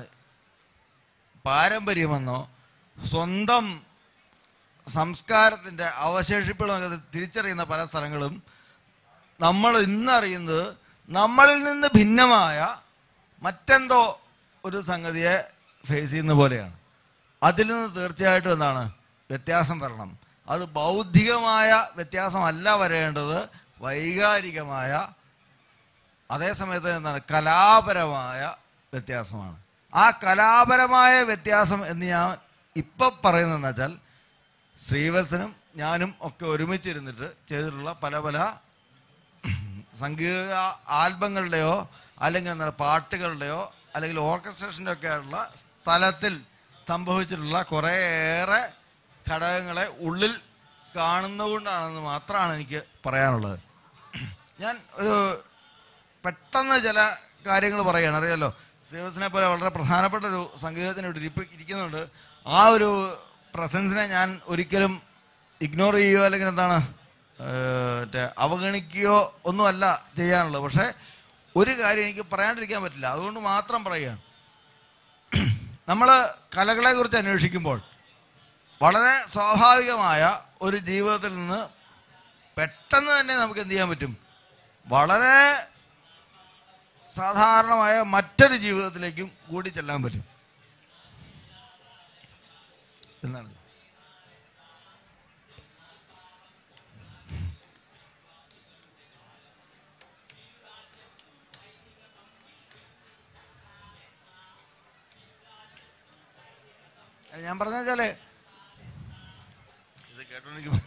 പാരമ്പര്യമെന്നോ സ്വന്തം സംസ്കാരത്തിൻ്റെ അവശേഷിപ്പുകളൊക്കെ തിരിച്ചറിയുന്ന പല സ്ഥലങ്ങളും നമ്മൾ ഇന്നറിയുന്നത് നമ്മളിൽ നിന്ന് ഭിന്നമായ മറ്റെന്തോ ഒരു സംഗതിയെ ഫേസ് ചെയ്യുന്ന പോലെയാണ് അതിൽ നിന്ന് തീർച്ചയായിട്ടും എന്താണ് വ്യത്യാസം വരണം അത് ബൗദ്ധികമായ വ്യത്യാസമല്ല വരേണ്ടത് വൈകാരികമായ അതേസമയത്ത് എന്താണ് കലാപരമായ വ്യത്യാസമാണ് ആ കലാപരമായ വ്യത്യാസം എന്ന് ഞാൻ ഇപ്പം പറയുന്നതെന്ന് വെച്ചാൽ ശ്രീവത്സനും ഞാനും ഒക്കെ ഒരുമിച്ചിരുന്നിട്ട് ചെയ്തിട്ടുള്ള പല പല സംഗീത ആൽബങ്ങളുടെയോ അല്ലെങ്കിൽ എന്താ പാട്ടുകളുടെയോ അല്ലെങ്കിൽ ഓർക്കസ്ട്രേഷൻ്റെ ഒക്കെ ആയിട്ടുള്ള സ്ഥലത്തിൽ സംഭവിച്ചിട്ടുള്ള കുറേയേറെ ഘടകങ്ങളെ ഉള്ളിൽ കാണുന്നതുകൊണ്ടാണെന്ന് മാത്രമാണ് എനിക്ക് പറയാനുള്ളത് ഞാൻ ഒരു പെട്ടെന്ന് ചില കാര്യങ്ങൾ പറയുകയാണ് അറിയാലോ ശ്രീവത്സനെ പോലെ വളരെ പ്രധാനപ്പെട്ട ഒരു സംഗീതത്തിന് ഇരിപ്പ് ഇരിക്കുന്നുണ്ട് ആ ഒരു പ്രസൻസിനെ ഞാൻ ഒരിക്കലും ഇഗ്നോർ ചെയ്യുകയോ അല്ലെങ്കിൽ എന്താണ് അവഗണിക്കുകയോ ഒന്നുമല്ല ചെയ്യാനുള്ളത് പക്ഷേ ഒരു കാര്യം എനിക്ക് പറയാണ്ടിരിക്കാൻ പറ്റില്ല അതുകൊണ്ട് മാത്രം പറയുകയാണ് നമ്മൾ കലകളെക്കുറിച്ച് അന്വേഷിക്കുമ്പോൾ വളരെ സ്വാഭാവികമായ ഒരു ജീവിതത്തിൽ നിന്ന് പെട്ടെന്ന് തന്നെ നമുക്ക് എന്ത് ചെയ്യാൻ പറ്റും വളരെ സാധാരണമായ മറ്റൊരു ജീവിതത്തിലേക്കും കൂടി ചെല്ലാൻ പറ്റും എന്നാണ് ഞാൻ പറഞ്ഞ ഇത് കേട്ടോണ്ടിരിക്കുമ്പോ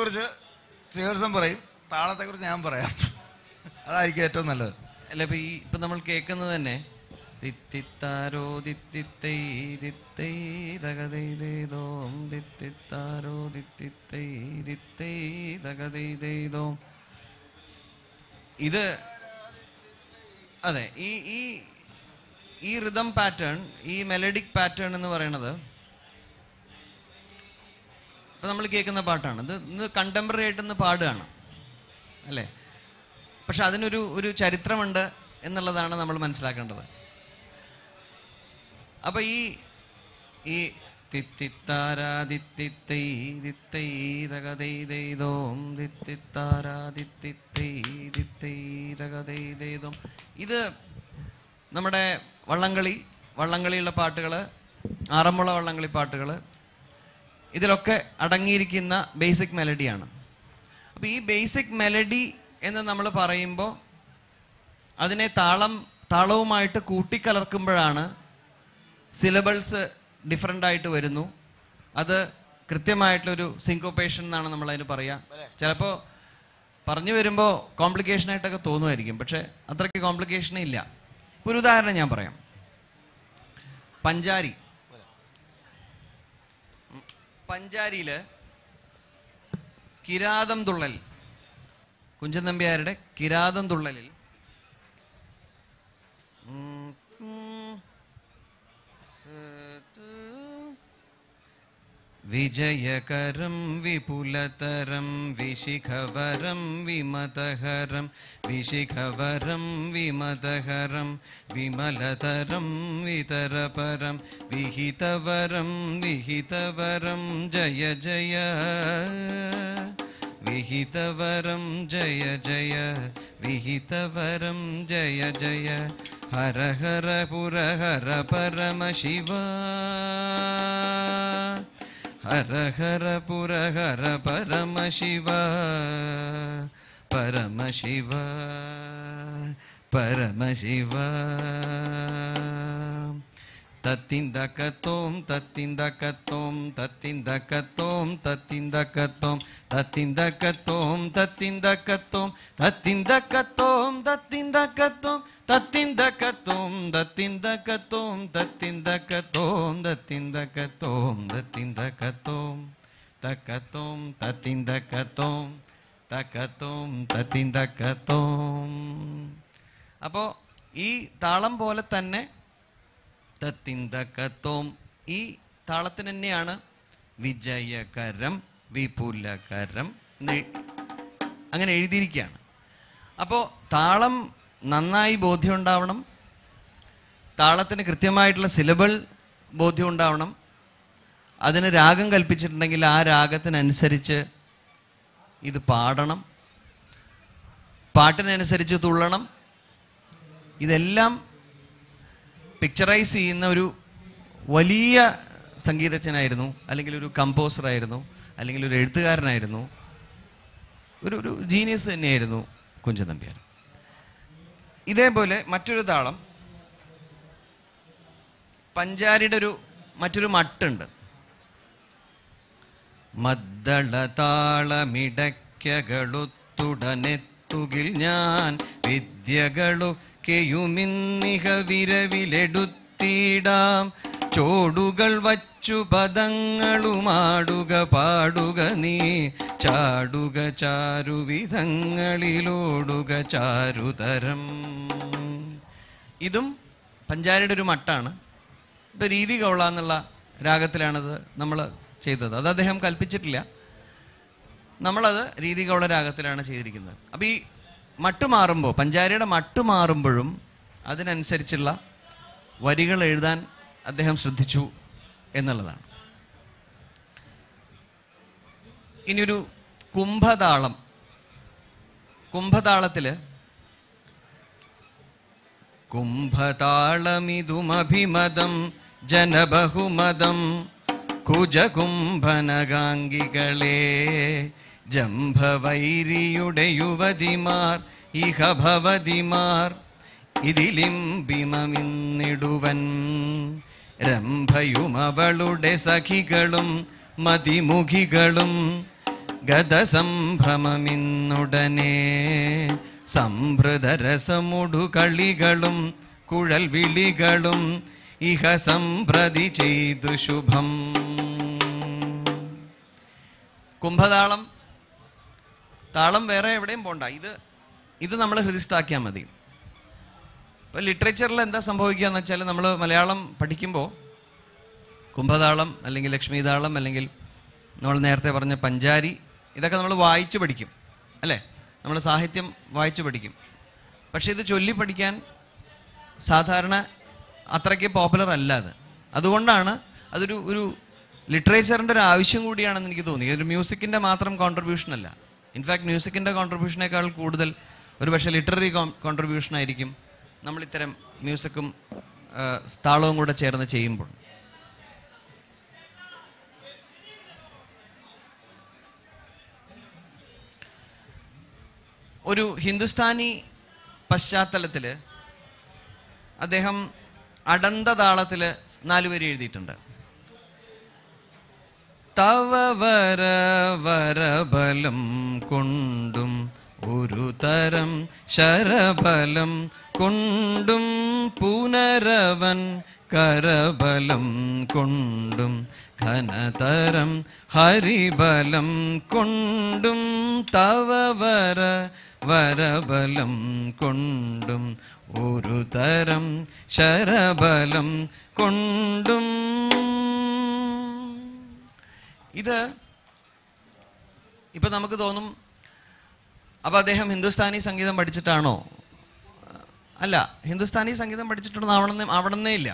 കുറിച്ച് ശ്രീഹർഷം പറയും താളത്തെ കുറിച്ച് ഞാൻ പറയാം അതായിരിക്കും ഏറ്റവും നല്ലത് അല്ല ഇപ്പൊ ഈ ഇപ്പൊ നമ്മൾ കേൾക്കുന്നത് തന്നെ തിത്തിത്താരോ തിത്തിത്തൈ തിത്തിത്താരോ ഇത് അതെ ഈ ഈ ഈ റിതം പാറ്റേൺ ഈ മെലഡിക് പാറ്റേൺ എന്ന് പറയുന്നത് ഇപ്പം നമ്മൾ കേൾക്കുന്ന പാട്ടാണ് ഇത് ഇന്ന് കണ്ടംപററി ആയിട്ടൊന്ന് പാടുകയാണ് അല്ലേ പക്ഷെ അതിനൊരു ഒരു ചരിത്രമുണ്ട് എന്നുള്ളതാണ് നമ്മൾ മനസ്സിലാക്കേണ്ടത് അപ്പം ഈ ഈ ഇത് നമ്മുടെ വള്ളംകളി വള്ളംകളിയുള്ള പാട്ടുകൾ ആറന്മുള വള്ളംകളി പാട്ടുകൾ ഇതിലൊക്കെ അടങ്ങിയിരിക്കുന്ന ബേസിക് മെലഡിയാണ് അപ്പോൾ ഈ ബേസിക് മെലഡി എന്ന് നമ്മൾ പറയുമ്പോൾ അതിനെ താളം താളവുമായിട്ട് കൂട്ടിക്കലർക്കുമ്പോഴാണ് സിലബിൾസ് ഡിഫറെൻ്റ് ആയിട്ട് വരുന്നു അത് കൃത്യമായിട്ടുള്ളൊരു സിങ്കോപ്പേഷൻ എന്നാണ് നമ്മൾ പറയുക ചിലപ്പോൾ പറഞ്ഞു വരുമ്പോൾ കോംപ്ലിക്കേഷൻ ആയിട്ടൊക്കെ തോന്നുമായിരിക്കും പക്ഷേ അത്രയ്ക്ക് കോംപ്ലിക്കേഷനേ ഇല്ല ഒരു ഉദാഹരണം ഞാൻ പറയാം പഞ്ചാരി പഞ്ചാരിയില് കിരാതം തുള്ളൽ കുഞ്ചൻ നമ്പ്യാരുടെ കിരാതം തുള്ളലിൽ विजयकरं विपुलतरं विशिखवरं विमतहरं विशिखवरं विमतहरं विमलतरं वितरपरं विहितवरं विहितवरं जय जय विहितवरं जय जय विहितवरं जय जय हर हर पुर हर परमशिवा हर हर पुर हर परम शिव परम शिव परम शिव ತತ್ತಿಂದ ಕತ್ತೋಂ ತತ್ತಿಂದ ಕತ್ತೋಂ ತತ್ತಿಂದ ಕತ್ತೋಂ ತತ್ತಿಂದ ಕತ್ತೋಂ ತತ್ತಿಂದ ಕತ್ತೋಂ ತತ್ತಿಂದ ಕತ್ತೋಂ ತತ್ತಿಂದ ಕತ್ತೋಂ ತತ್ತಿಂದ ಕತ್ತೋಂ ತತ್ತಿಂದ ಕತ್ತೋಂ ದತ್ತಿಂದ ಕತ್ತೋಂ ತತ್ತಿಂದ ಕತ್ತೋಂ ದತ್ತಿಂದ ಕತ್ತೋಂ ದತ್ತಿಂದ ಕತ್ತೋಂ ತಕತೋಂ ತತ್ತಿಂದ ಕತ್ತೋಂ തക്കത്തും തത്തിൻ തക്കത്തും അപ്പോൾ ഈ താളം പോലെ തന്നെ തത്തിന്തക്കത്തോം ഈ താളത്തിന് തന്നെയാണ് വിജയകരം വിപുലകരം അങ്ങനെ എഴുതിയിരിക്കുകയാണ് അപ്പോൾ താളം നന്നായി ബോധ്യം ഉണ്ടാവണം താളത്തിന് കൃത്യമായിട്ടുള്ള സിലബിൾ ബോധ്യം ഉണ്ടാവണം അതിന് രാഗം കൽപ്പിച്ചിട്ടുണ്ടെങ്കിൽ ആ രാഗത്തിനനുസരിച്ച് ഇത് പാടണം പാട്ടിനനുസരിച്ച് തുള്ളണം ഇതെല്ലാം പിക്ചറൈസ് ചെയ്യുന്ന ഒരു വലിയ സംഗീതജ്ഞനായിരുന്നു അല്ലെങ്കിൽ ഒരു കമ്പോസറായിരുന്നു അല്ലെങ്കിൽ ഒരു എഴുത്തുകാരനായിരുന്നു ഒരു ഒരു ജീനിയസ് തന്നെയായിരുന്നു കുഞ്ചൻ നമ്പ്യാർ ഇതേപോലെ മറ്റൊരു താളം പഞ്ചാരിയുടെ ഒരു മറ്റൊരു മട്ടുണ്ട് മദ്ദള താളമിടയ്ക്കകളുത്തുടനെത്തുകിൽ ഞാൻ വിദ്യകളു ഒക്കെയുമിന്നിഹ വിരവിലെടുത്തിടാം ചോടുകൾ വച്ചു പദങ്ങളുമാടുക പാടുക നീ ചാടുക ചാരുവിധങ്ങളിലോടുക ചാരുതരം ഇതും പഞ്ചാരിയുടെ ഒരു മട്ടാണ് ഇപ്പൊ രീതി കൗളാന്നുള്ള രാഗത്തിലാണത് നമ്മൾ ചെയ്തത് അത് അദ്ദേഹം കൽപ്പിച്ചിട്ടില്ല നമ്മളത് രീതി കൗള രാഗത്തിലാണ് ചെയ്തിരിക്കുന്നത് അപ്പോൾ ഈ മാറുമ്പോൾ പഞ്ചാരിയുടെ മാറുമ്പോഴും അതിനനുസരിച്ചുള്ള വരികൾ എഴുതാൻ അദ്ദേഹം ശ്രദ്ധിച്ചു എന്നുള്ളതാണ് ഇനിയൊരു കുംഭതാളം കുംഭതാളത്തില് കുംഭതാളമിതുമഭിമതം ജനബഹുമതം കുജകുംഭനകാംഗികളേ ജംഭവൈരിയുടെ യുവതിമാർ ഇഹഭവതിമാർ ഇതിലിംബിമമിന്നിടുവൻ രംഭയുമവളുടെ സഖികളും മതിമുഖികളും ഗതസംഭ്രമമിന്നുടനെ സംഭൃതരസമുടുകളികളും കുഴൽവിളികളും ഇഹ സംപ്രതി ചെയ്തു ശുഭം കുംഭതാളം താളം വേറെ എവിടെയും പോണ്ട ഇത് ഇത് നമ്മൾ ഹൃദയസ്ഥാക്കിയാൽ മതി ഇപ്പൊ ലിറ്ററേച്ചറിൽ എന്താ സംഭവിക്കുക എന്ന് വെച്ചാൽ നമ്മൾ മലയാളം പഠിക്കുമ്പോൾ കുംഭതാളം അല്ലെങ്കിൽ ലക്ഷ്മിതാളം അല്ലെങ്കിൽ നമ്മൾ നേരത്തെ പറഞ്ഞ പഞ്ചാരി ഇതൊക്കെ നമ്മൾ വായിച്ച് പഠിക്കും അല്ലേ നമ്മൾ സാഹിത്യം വായിച്ച് പഠിക്കും പക്ഷേ ഇത് ചൊല്ലി പഠിക്കാൻ സാധാരണ അത്രയ്ക്ക് പോപ്പുലർ അല്ല അത് അതുകൊണ്ടാണ് അതൊരു ഒരു ലിറ്ററേച്ചറിൻ്റെ ഒരു ആവശ്യം കൂടിയാണെന്ന് എനിക്ക് തോന്നി ഇതൊരു മ്യൂസിക്കിൻ്റെ മാത്രം കോൺട്രിബ്യൂഷൻ അല്ല ഇൻഫാക്ട് മ്യൂസിക്കിൻ്റെ കോൺട്രിബ്യൂഷനേക്കാൾ കൂടുതൽ ഒരു പക്ഷേ ലിറ്റററി കോൺട്രിബ്യൂഷൻ ആയിരിക്കും നമ്മളിത്തരം മ്യൂസിക്കും താളവും കൂടെ ചേർന്ന് ചെയ്യുമ്പോൾ ഒരു ഹിന്ദുസ്ഥാനി പശ്ചാത്തലത്തിൽ അദ്ദേഹം അടന്ത താളത്തിൽ നാലുപേര് എഴുതിയിട്ടുണ്ട് തവ വര വരബലം കൊണ്ടും ഒരു തരം ശരബലം കൊണ്ടും പുനരവൻ കരബലം കൊണ്ടും ഘനതരം ഹരിബലം കൊണ്ടും തവ വര വരബലം കൊണ്ടും ഒരു തരം ശരബലം കൊണ്ടും ഇത് ഇപ്പം നമുക്ക് തോന്നും അപ്പോൾ അദ്ദേഹം ഹിന്ദുസ്ഥാനി സംഗീതം പഠിച്ചിട്ടാണോ അല്ല ഹിന്ദുസ്ഥാനി സംഗീതം പഠിച്ചിട്ടുണ്ടെന്ന് ആവണമെന്ന് ആവണമെന്നേ ഇല്ല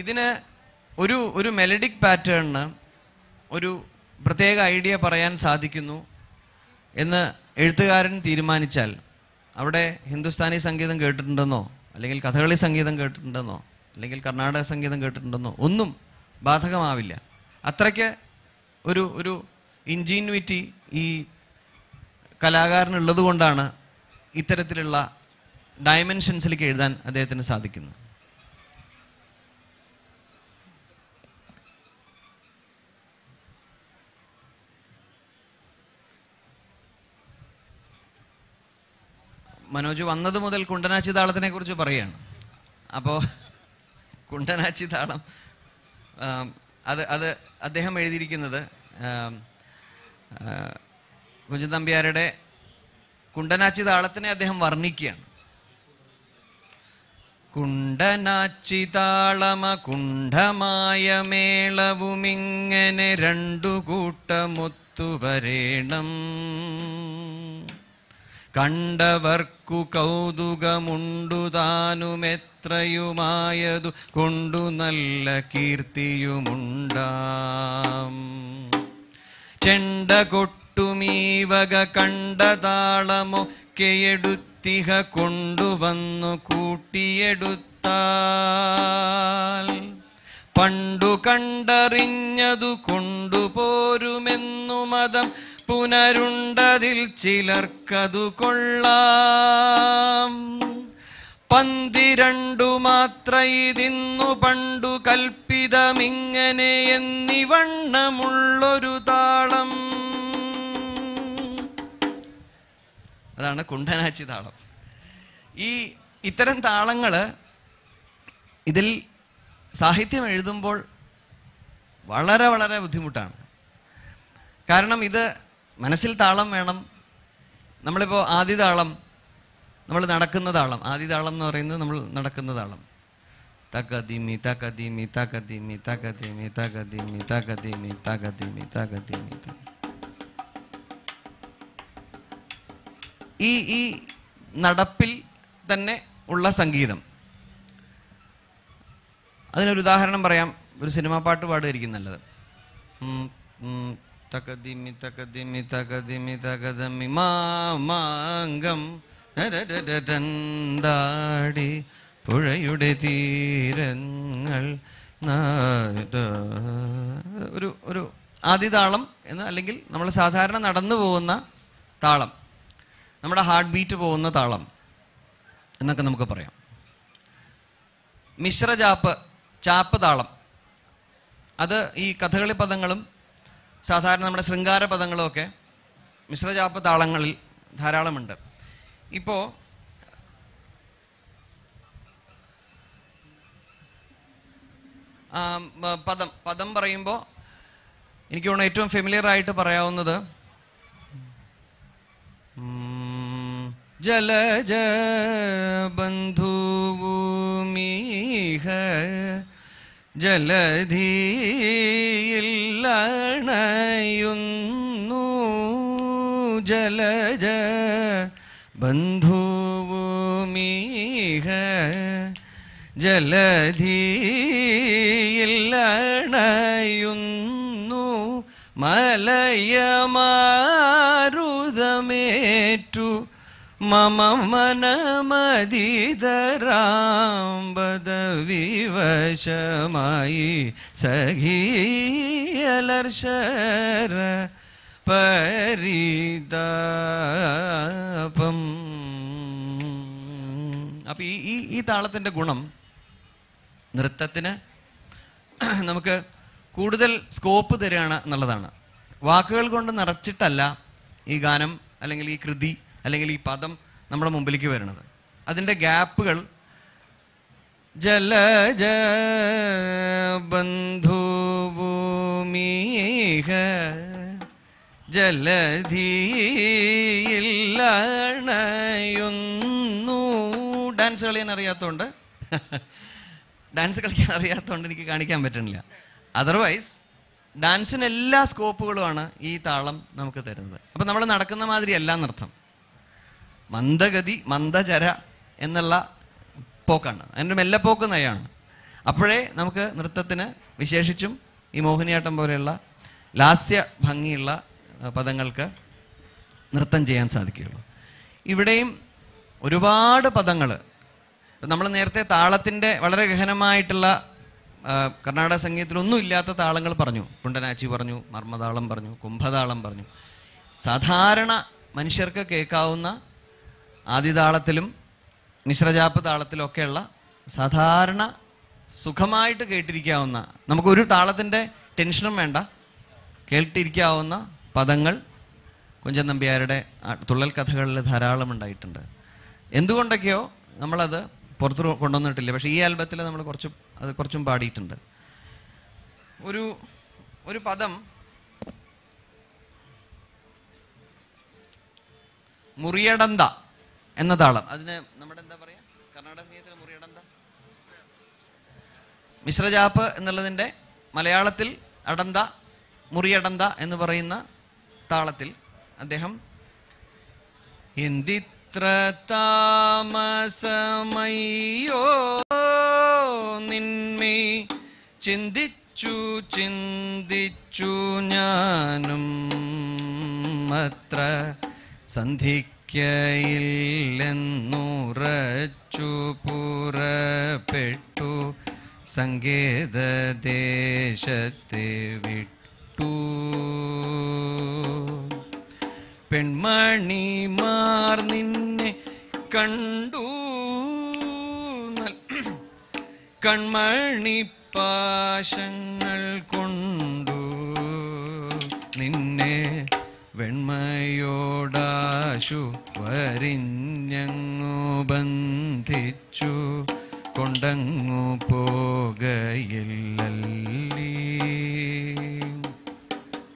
ഇതിന് ഒരു ഒരു മെലഡിക് പാറ്റേണിന് ഒരു പ്രത്യേക ഐഡിയ പറയാൻ സാധിക്കുന്നു എന്ന് എഴുത്തുകാരൻ തീരുമാനിച്ചാൽ അവിടെ ഹിന്ദുസ്ഥാനി സംഗീതം കേട്ടിട്ടുണ്ടെന്നോ അല്ലെങ്കിൽ കഥകളി സംഗീതം കേട്ടിട്ടുണ്ടെന്നോ അല്ലെങ്കിൽ കർണാടക സംഗീതം കേട്ടിട്ടുണ്ടെന്നോ ഒന്നും ബാധകമാവില്ല അത്രയ്ക്ക് ഒരു ഒരു ഇൻജീന്യൂറ്റി ഈ കലാകാരനുള്ളത് കൊണ്ടാണ് ഇത്തരത്തിലുള്ള ഡയമെൻഷൻസിലേക്ക് എഴുതാൻ അദ്ദേഹത്തിന് സാധിക്കുന്നത് മനോജ് വന്നത് മുതൽ കുണ്ടനാച്ചി താളത്തിനെ കുറിച്ച് പറയാണ് അപ്പോൾ കുണ്ടനാച്ചി താളം അത് അത് അദ്ദേഹം എഴുതിയിരിക്കുന്നത് കുഞ്ചൻ നമ്പ്യാരുടെ കുണ്ടനാച്ചി താളത്തിനെ അദ്ദേഹം വർണ്ണിക്കുകയാണ് താളമ കുണ്ഠമായ മേളവുമിങ്ങനെ രണ്ടു കൂട്ടമൊത്തുവരേണം കണ്ടവർക്കു കൗതുകമുണ്ടു താനുമെത്രയുമായതു കൊണ്ടു നല്ല കീർത്തിയുമുണ്ടാം ചെണ്ട കൊട്ടുമീവക വക കണ്ട താളമൊക്കെയെടുത്തിഹ കൊണ്ടുവന്നു കൂട്ടിയെടുത്താൽ പണ്ടു കണ്ടറിഞ്ഞതു കൊണ്ടുപോരുമെന്നു മതം പുനരുണ്ടതിൽ ചിലർക്കതു കൊള്ളാം പന്തിരണ്ടു ഇതിന്നു പണ്ടു കൽപ്പിതമിങ്ങനെ എന്നിവണ്ണമുള്ളൊരു താളം അതാണ് കുണ്ടനാച്ചി താളം ഈ ഇത്തരം താളങ്ങൾ ഇതിൽ സാഹിത്യം എഴുതുമ്പോൾ വളരെ വളരെ ബുദ്ധിമുട്ടാണ് കാരണം ഇത് മനസ്സിൽ താളം വേണം നമ്മളിപ്പോൾ ആദ്യ താളം നമ്മൾ നടക്കുന്ന താളം ആദ്യ താളം എന്ന് പറയുന്നത് നമ്മൾ നടക്കുന്ന താളം തകതിമി തകതിമി തകതിമി തകതിമി തകതിമി തകതിമി തകതിമി തകതിമി ഈ ഈ നടപ്പിൽ തന്നെ ഉള്ള സംഗീതം അതിനൊരു ഉദാഹരണം പറയാം ഒരു സിനിമാ പാട്ട് പാടുകയായിരിക്കും നല്ലത് തകദിമി തകദിമി തകദിമി തകദമി മാമാങ്കം നരടണ്ടാടി പുഴയുടെ തീരങ്ങൾ ഒരു ഒരു ആദ്യ താളം എന്ന് അല്ലെങ്കിൽ നമ്മൾ സാധാരണ നടന്നു പോകുന്ന താളം നമ്മുടെ ഹാർട്ട് ബീറ്റ് പോകുന്ന താളം എന്നൊക്കെ നമുക്ക് പറയാം മിശ്ര ചാപ്പ് താളം അത് ഈ കഥകളി പദങ്ങളും സാധാരണ നമ്മുടെ ശൃംഗാര പദങ്ങളൊക്കെ മിശ്രജാപ താളങ്ങളിൽ ധാരാളമുണ്ട് ഇപ്പോൾ പദം പദം പറയുമ്പോൾ എനിക്ക് തോന്നുന്നു ഏറ്റവും ഫെമിലിയർ ആയിട്ട് പറയാവുന്നത് ജലജ ബന്ധുവൂമീഹ ജലധിയില്ലണയുന്നു ജലജ ബന്ധുവുമീഹ ജലധിയില്ലണയുന്നു മലയമാരുതമേറ്റു മമ മനമതീതരാംബദവിവശമായി സഖീയലർഷര പരിതാപം അപ്പം ഈ ഈ ഈ താളത്തിൻ്റെ ഗുണം നൃത്തത്തിന് നമുക്ക് കൂടുതൽ സ്കോപ്പ് തരികയാണ് എന്നുള്ളതാണ് വാക്കുകൾ കൊണ്ട് നിറച്ചിട്ടല്ല ഈ ഗാനം അല്ലെങ്കിൽ ഈ കൃതി അല്ലെങ്കിൽ ഈ പദം നമ്മുടെ മുമ്പിലേക്ക് വരുന്നത് അതിൻ്റെ ഗ്യാപ്പുകൾ ജലജ ബന്ധുഭൂമിഹ ജലധിയില്ലണയുന്നു ഡാൻസ് കളിയാൻ അറിയാത്തതുകൊണ്ട് ഡാൻസ് കളിക്കാൻ അറിയാത്തതുകൊണ്ട് എനിക്ക് കാണിക്കാൻ പറ്റുന്നില്ല അതർവൈസ് ഡാൻസിന് എല്ലാ സ്കോപ്പുകളുമാണ് ഈ താളം നമുക്ക് തരുന്നത് അപ്പം നമ്മൾ നടക്കുന്ന മാതിരിയല്ല നൃത്തം മന്ദഗതി മന്ദചര എന്നുള്ള പോക്കാണ് അതിൻ്റെ പോക്ക് നയാണ് അപ്പോഴേ നമുക്ക് നൃത്തത്തിന് വിശേഷിച്ചും ഈ മോഹിനിയാട്ടം പോലെയുള്ള ലാസ്യ ഭംഗിയുള്ള പദങ്ങൾക്ക് നൃത്തം ചെയ്യാൻ സാധിക്കുകയുള്ളു ഇവിടെയും ഒരുപാട് പദങ്ങൾ നമ്മൾ നേരത്തെ താളത്തിൻ്റെ വളരെ ഗഹനമായിട്ടുള്ള കർണാടക സംഗീതത്തിലൊന്നും ഇല്ലാത്ത താളങ്ങൾ പറഞ്ഞു പുണ്ടനാച്ചി പറഞ്ഞു മർമ്മതാളം പറഞ്ഞു കുംഭതാളം പറഞ്ഞു സാധാരണ മനുഷ്യർക്ക് കേൾക്കാവുന്ന ആദിതാളത്തിലും മിശ്രജാപ്പ് ഒക്കെയുള്ള സാധാരണ സുഖമായിട്ട് കേട്ടിരിക്കാവുന്ന നമുക്കൊരു താളത്തിൻ്റെ ടെൻഷനും വേണ്ട കേട്ടിരിക്കാവുന്ന പദങ്ങൾ കുഞ്ചൻ നമ്പ്യാരുടെ തുള്ളൽ കഥകളിൽ ധാരാളം ഉണ്ടായിട്ടുണ്ട് എന്തുകൊണ്ടൊക്കെയോ നമ്മളത് പുറത്ത് കൊണ്ടുവന്നിട്ടില്ല പക്ഷേ ഈ ആൽബത്തിൽ നമ്മൾ കുറച്ച് അത് കുറച്ചും പാടിയിട്ടുണ്ട് ഒരു ഒരു പദം മുറിയടന്ത എന്ന താളം അതിന് നമ്മുടെ എന്താ പറയാ കർണാടക സംഗീതത്തിലെ മുറിയുടെ എന്താ മിശ്രജാപ്പ് എന്നുള്ളതിൻ്റെ മലയാളത്തിൽ അടന്ത മുറിയടന്ത എന്ന് പറയുന്ന താളത്തിൽ അദ്ദേഹം എന്തിത്ര താമസമയ്യോ നിന്മി ചിന്തിച്ചു ചിന്തിച്ചു ഞാനും അത്ര സന്ധിക്ക ൂറച്ചു പുറപ്പെട്ടു സങ്കേതദേശത്തെ വിട്ടു പെൺമണിമാർ നിന്നെ കണ്ടു കൺമണിപ്പാശങ്ങൾ പശു വരിഞ്ഞങ്ങു ബന്ധിച്ചു കൊണ്ടങ്ങു പോകയില്ലല്ലി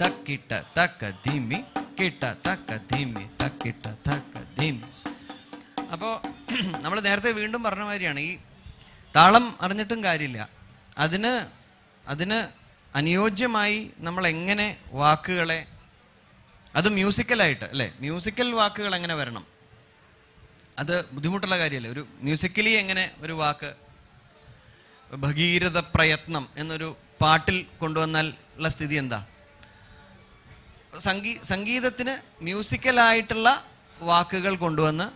തക്കിട്ട തക്ക ധിമി കിട്ട തക്ക ധിമി തക്കിട്ട തക്ക ധിമി അപ്പോൾ നമ്മൾ നേരത്തെ വീണ്ടും പറഞ്ഞ മാതിരിയാണ് ഈ താളം അറിഞ്ഞിട്ടും കാര്യമില്ല അതിന് അതിന് അനുയോജ്യമായി നമ്മൾ എങ്ങനെ വാക്കുകളെ അത് മ്യൂസിക്കലായിട്ട് അല്ലേ മ്യൂസിക്കൽ വാക്കുകൾ എങ്ങനെ വരണം അത് ബുദ്ധിമുട്ടുള്ള കാര്യമല്ലേ ഒരു മ്യൂസിക്കലി എങ്ങനെ ഒരു വാക്ക് ഭഗീരഥ പ്രയത്നം എന്നൊരു പാട്ടിൽ കൊണ്ടുവന്നാൽ ഉള്ള സ്ഥിതി എന്താ സംഗീ സംഗീതത്തിന് മ്യൂസിക്കലായിട്ടുള്ള വാക്കുകൾ കൊണ്ടുവന്ന്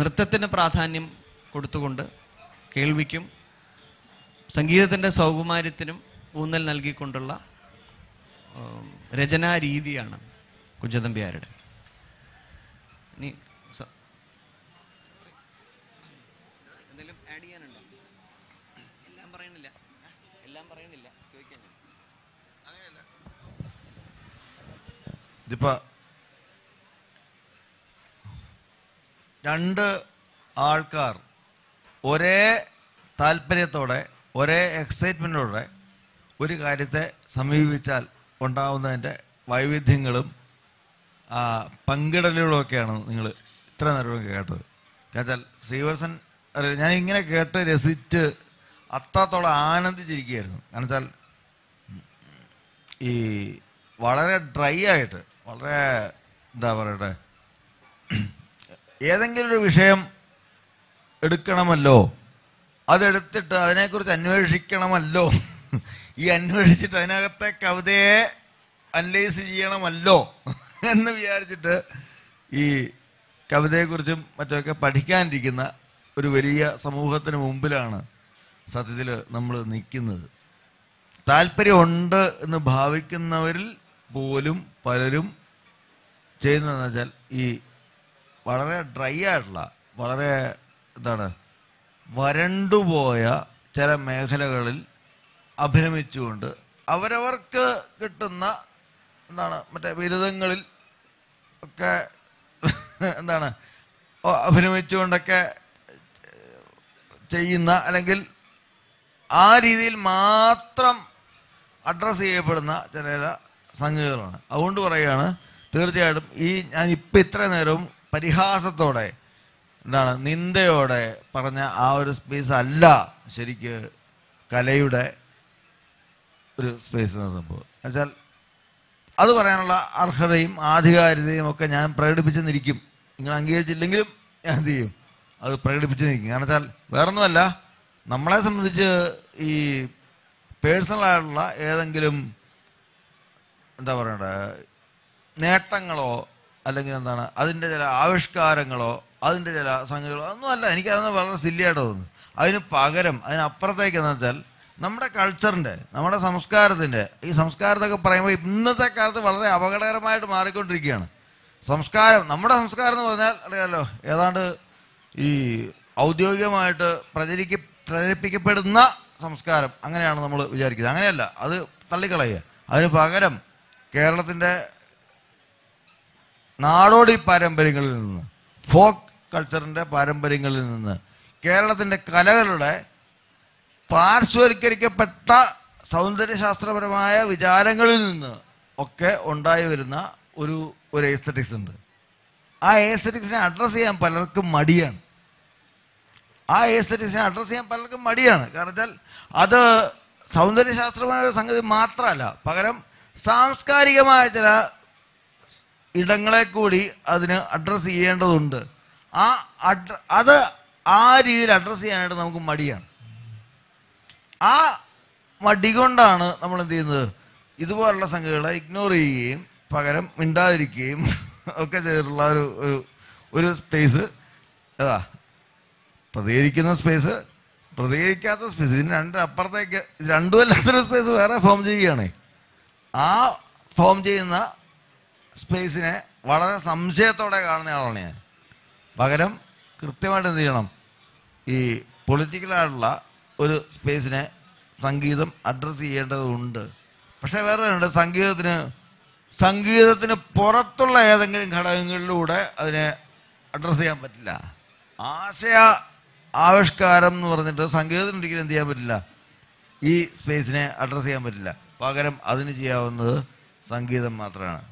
നൃത്തത്തിന് പ്രാധാന്യം കൊടുത്തുകൊണ്ട് കേൾവിക്കും സംഗീതത്തിൻ്റെ സൗകുമാര്യത്തിനും ഊന്നൽ നൽകിക്കൊണ്ടുള്ള രചനാരീതിയാണ് കുഞ്ചതമ്പിയാരുടെ ഇനി ആഡ് എല്ലാം എല്ലാം ഇതിപ്പോ രണ്ട് ആൾക്കാർ ഒരേ താല്പര്യത്തോടെ ഒരേ എക്സൈറ്റ്മെൻറ്റോടെ ഒരു കാര്യത്തെ സമീപിച്ചാൽ ഉണ്ടാവുന്നതിൻ്റെ വൈവിധ്യങ്ങളും ആ പങ്കിടലുകളൊക്കെയാണ് നിങ്ങൾ ഇത്ര നേരം കേട്ടത് കേട്ടാൽ ശ്രീവത്സൻ ഞാൻ ഇങ്ങനെ കേട്ട് രസിച്ച് അത്രത്തോളം ആനന്ദിച്ചിരിക്കുകയായിരുന്നു കാരണം വെച്ചാൽ ഈ വളരെ ഡ്രൈ ആയിട്ട് വളരെ എന്താ പറയട്ടെ ഏതെങ്കിലും ഒരു വിഷയം എടുക്കണമല്ലോ അതെടുത്തിട്ട് അതിനെക്കുറിച്ച് അന്വേഷിക്കണമല്ലോ ഈ അന്വേഷിച്ചിട്ട് അതിനകത്തെ കവിതയെ അനലൈസ് ചെയ്യണമല്ലോ എന്ന് വിചാരിച്ചിട്ട് ഈ കവിതയെക്കുറിച്ചും മറ്റൊക്കെ പഠിക്കാനിരിക്കുന്ന ഒരു വലിയ സമൂഹത്തിന് മുമ്പിലാണ് സത്യത്തിൽ നമ്മൾ നിൽക്കുന്നത് താല്പര്യമുണ്ട് എന്ന് ഭാവിക്കുന്നവരിൽ പോലും പലരും ചെയ്യുന്നതെന്ന് വെച്ചാൽ ഈ വളരെ ഡ്രൈ ആയിട്ടുള്ള വളരെ എന്താണ് വരണ്ടുപോയ ചില മേഖലകളിൽ അഭിനമിച്ചുകൊണ്ട് അവരവർക്ക് കിട്ടുന്ന എന്താണ് മറ്റേ ബിരുദങ്ങളിൽ ഒക്കെ എന്താണ് അഭിനമിച്ചുകൊണ്ടൊക്കെ ചെയ്യുന്ന അല്ലെങ്കിൽ ആ രീതിയിൽ മാത്രം അഡ്രസ്സ് ചെയ്യപ്പെടുന്ന ചില സംഗതികളാണ് അതുകൊണ്ട് പറയുകയാണ് തീർച്ചയായിട്ടും ഈ ഞാൻ ഇപ്പം ഇത്ര നേരവും പരിഹാസത്തോടെ എന്താണ് നിന്ദയോടെ പറഞ്ഞ ആ ഒരു സ്പേസ് അല്ല ശരിക്ക് കലയുടെ ഒരു സ്പേസ് എന്ന സംഭവം എന്നുവെച്ചാൽ അത് പറയാനുള്ള അർഹതയും ആധികാരികതയും ഒക്കെ ഞാൻ പ്രകടിപ്പിച്ചു നിൽക്കും നിങ്ങൾ അംഗീകരിച്ചില്ലെങ്കിലും ഞാൻ എന്ത് ചെയ്യും അത് പ്രകടിപ്പിച്ചു നിൽക്കും കാരണം വെച്ചാൽ വേറൊന്നുമല്ല നമ്മളെ സംബന്ധിച്ച് ഈ പേഴ്സണലായിട്ടുള്ള ഏതെങ്കിലും എന്താ പറയണ്ടേ നേട്ടങ്ങളോ അല്ലെങ്കിൽ എന്താണ് അതിൻ്റെ ചില ആവിഷ്കാരങ്ങളോ അതിൻ്റെ ചില സംഗതികളോ അല്ല എനിക്കതൊന്നും വളരെ സില്ലിയായിട്ട് തോന്നുന്നു അതിന് പകരം അതിനപ്പുറത്തേക്ക് എന്താണെന്ന് വെച്ചാൽ നമ്മുടെ കൾച്ചറിൻ്റെ നമ്മുടെ സംസ്കാരത്തിൻ്റെ ഈ സംസ്കാരത്തൊക്കെ പറയുമ്പോൾ ഇന്നത്തെ കാലത്ത് വളരെ അപകടകരമായിട്ട് മാറിക്കൊണ്ടിരിക്കുകയാണ് സംസ്കാരം നമ്മുടെ സംസ്കാരം എന്ന് പറഞ്ഞാൽ അറിയാമല്ലോ ഏതാണ്ട് ഈ ഔദ്യോഗികമായിട്ട് പ്രചരിക്ക പ്രചരിപ്പിക്കപ്പെടുന്ന സംസ്കാരം അങ്ങനെയാണ് നമ്മൾ വിചാരിക്കുന്നത് അങ്ങനെയല്ല അത് തള്ളിക്കളയുക അതിന് പകരം കേരളത്തിൻ്റെ നാടോടി പാരമ്പര്യങ്ങളിൽ നിന്ന് ഫോക്ക് കൾച്ചറിൻ്റെ പാരമ്പര്യങ്ങളിൽ നിന്ന് കേരളത്തിൻ്റെ കലകളുടെ പാർശ്വവൽക്കരിക്കപ്പെട്ട സൗന്ദര്യശാസ്ത്രപരമായ വിചാരങ്ങളിൽ നിന്ന് ഒക്കെ ഉണ്ടായി വരുന്ന ഒരു ഒരു എസ്തറ്റിക്സ് ഉണ്ട് ആ എസ്തറ്റിക്സിനെ അഡ്രസ്സ് ചെയ്യാൻ പലർക്കും മടിയാണ് ആ എസ്തറ്റിക്സിനെ അഡ്രസ്സ് ചെയ്യാൻ പലർക്കും മടിയാണ് കാരണം വെച്ചാൽ അത് സൗന്ദര്യശാസ്ത്രപരമായ ഒരു സംഗതി മാത്രമല്ല പകരം സാംസ്കാരികമായ ചില ഇടങ്ങളെ കൂടി അതിന് അഡ്രസ്സ് ചെയ്യേണ്ടതുണ്ട് ആ അഡ്ര അത് ആ രീതിയിൽ അഡ്രസ്സ് ചെയ്യാനായിട്ട് നമുക്ക് മടിയാണ് ആ മടി കൊണ്ടാണ് നമ്മൾ എന്ത് ചെയ്യുന്നത് ഇതുപോലുള്ള സംഖ്യകളെ ഇഗ്നോർ ചെയ്യുകയും പകരം മിണ്ടാതിരിക്കുകയും ഒക്കെ ചെയ്തിട്ടുള്ള ഒരു ഒരു ഒരു സ്പേസ് അതാ പ്രതികരിക്കുന്ന സ്പേസ് പ്രതികരിക്കാത്ത സ്പേസ് ഇതിന് രണ്ട് അപ്പുറത്തേക്ക് രണ്ടും അല്ലാത്തൊരു സ്പേസ് വേറെ ഫോം ചെയ്യുകയാണ് ആ ഫോം ചെയ്യുന്ന സ്പേസിനെ വളരെ സംശയത്തോടെ കാണുന്ന ആളാണ് ഞാൻ പകരം കൃത്യമായിട്ട് എന്ത് ചെയ്യണം ഈ പൊളിറ്റിക്കലായിട്ടുള്ള ഒരു സ്പേസിനെ സംഗീതം അഡ്രസ്സ് ചെയ്യേണ്ടതുണ്ട് പക്ഷേ വേറെ ഉണ്ട് സംഗീതത്തിന് സംഗീതത്തിന് പുറത്തുള്ള ഏതെങ്കിലും ഘടകങ്ങളിലൂടെ അതിനെ അഡ്രസ്സ് ചെയ്യാൻ പറ്റില്ല ആശയ ആവിഷ്കാരം എന്ന് പറഞ്ഞിട്ട് സംഗീതത്തിന് ഒരിക്കലും എന്ത് ചെയ്യാൻ പറ്റില്ല ഈ സ്പേസിനെ അഡ്രസ്സ് ചെയ്യാൻ പറ്റില്ല പകരം അതിന് ചെയ്യാവുന്നത് സംഗീതം മാത്രമാണ്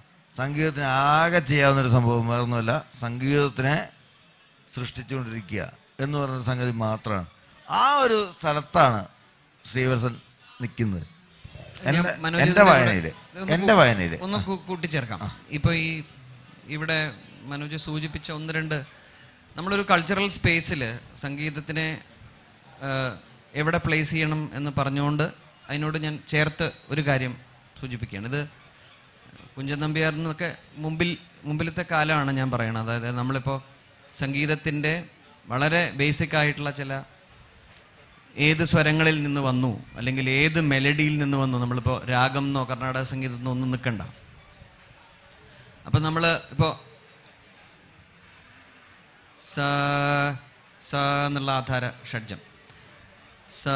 സംഗീതത്തിന് ആകെ ഒരു സംഭവം വേറൊന്നുമല്ല സംഗീതത്തിനെ സൃഷ്ടിച്ചുകൊണ്ടിരിക്കുക എന്ന് പറയുന്ന സംഗതി മാത്രമാണ് ആ ഒരു സ്ഥലത്താണ് ശ്രീവത്സൻ നിൽക്കുന്നത് എന്റെ വായനയിൽ എന്റെ വായനയില് ഒന്ന് കൂട്ടിച്ചേർക്കാം ഇപ്പൊ ഈ ഇവിടെ മനോജ് സൂചിപ്പിച്ച ഒന്ന് രണ്ട് നമ്മളൊരു കൾച്ചറൽ സ്പേസിൽ സംഗീതത്തിനെ എവിടെ പ്ലേസ് ചെയ്യണം എന്ന് പറഞ്ഞുകൊണ്ട് അതിനോട് ഞാൻ ചേർത്ത് ഒരു കാര്യം സൂചിപ്പിക്കുകയാണ് ഇത് കുഞ്ചൻ നമ്പിയാർ എന്നൊക്കെ മുമ്പിൽ മുമ്പിലത്തെ കാലമാണ് ഞാൻ പറയുന്നത് അതായത് നമ്മളിപ്പോൾ സംഗീതത്തിൻ്റെ വളരെ ബേസിക് ആയിട്ടുള്ള ചില ഏത് സ്വരങ്ങളിൽ നിന്ന് വന്നു അല്ലെങ്കിൽ ഏത് മെലഡിയിൽ നിന്ന് വന്നു നമ്മളിപ്പോൾ രാഗം എന്നോ കർണാടക സംഗീതത്തിൽ എന്നോ ഒന്നും നിൽക്കണ്ട അപ്പം നമ്മൾ ഇപ്പോൾ സ സ എന്നുള്ള ആധാര ഷഡ്ജം സ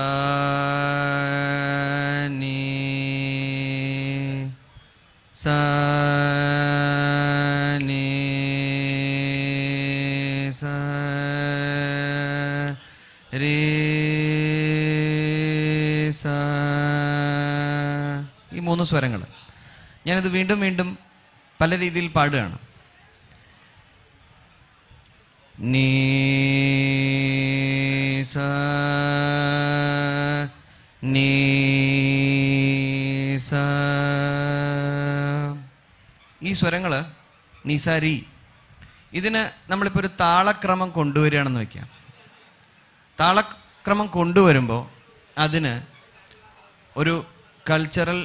നീ സ മൂന്ന് സ്വരങ്ങൾ ഞാനത് വീണ്ടും വീണ്ടും പല രീതിയിൽ പാടുകയാണ് നീ സ നീ സ ഈ സ്വരങ്ങൾ നിസാരി ഇതിന് നമ്മളിപ്പോൾ ഒരു താളക്രമം കൊണ്ടുവരികയാണെന്ന് വയ്ക്കാം താളക്രമം കൊണ്ടുവരുമ്പോൾ അതിന് ഒരു കൾച്ചറൽ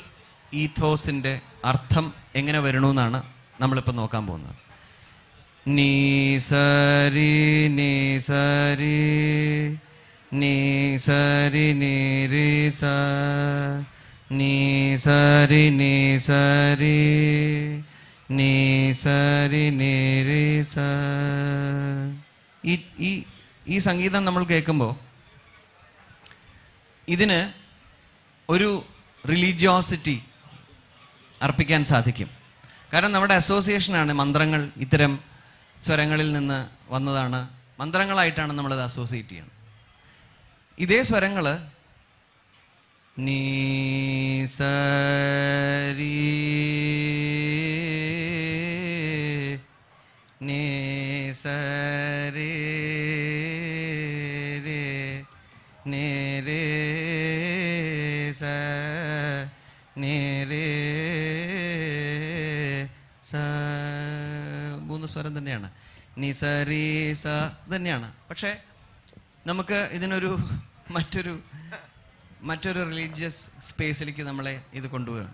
ഈഥോസിൻ്റെ അർത്ഥം എങ്ങനെ വരണമെന്നാണ് നമ്മളിപ്പോൾ നോക്കാൻ പോകുന്നത് നീസരി നീസരി നീസരി നീരിസ നീസരി നീസരി നീസരി നീരിസ ഈ ഈ ഈ സംഗീതം നമ്മൾ കേൾക്കുമ്പോൾ ഇതിന് ഒരു റിലീജിയോസിറ്റി അർപ്പിക്കാൻ സാധിക്കും കാരണം നമ്മുടെ അസോസിയേഷനാണ് മന്ത്രങ്ങൾ ഇത്തരം സ്വരങ്ങളിൽ നിന്ന് വന്നതാണ് മന്ത്രങ്ങളായിട്ടാണ് നമ്മളത് അസോസിയേറ്റ് ചെയ്യുന്നത് ഇതേ സ്വരങ്ങൾ നീ നീ സ സ്വരം തന്നെയാണ് നിസരീസ തന്നെയാണ് പക്ഷേ നമുക്ക് ഇതിനൊരു മറ്റൊരു മറ്റൊരു റിലീജിയസ് സ്പേസിലേക്ക് നമ്മളെ ഇത് കൊണ്ടുപോകണം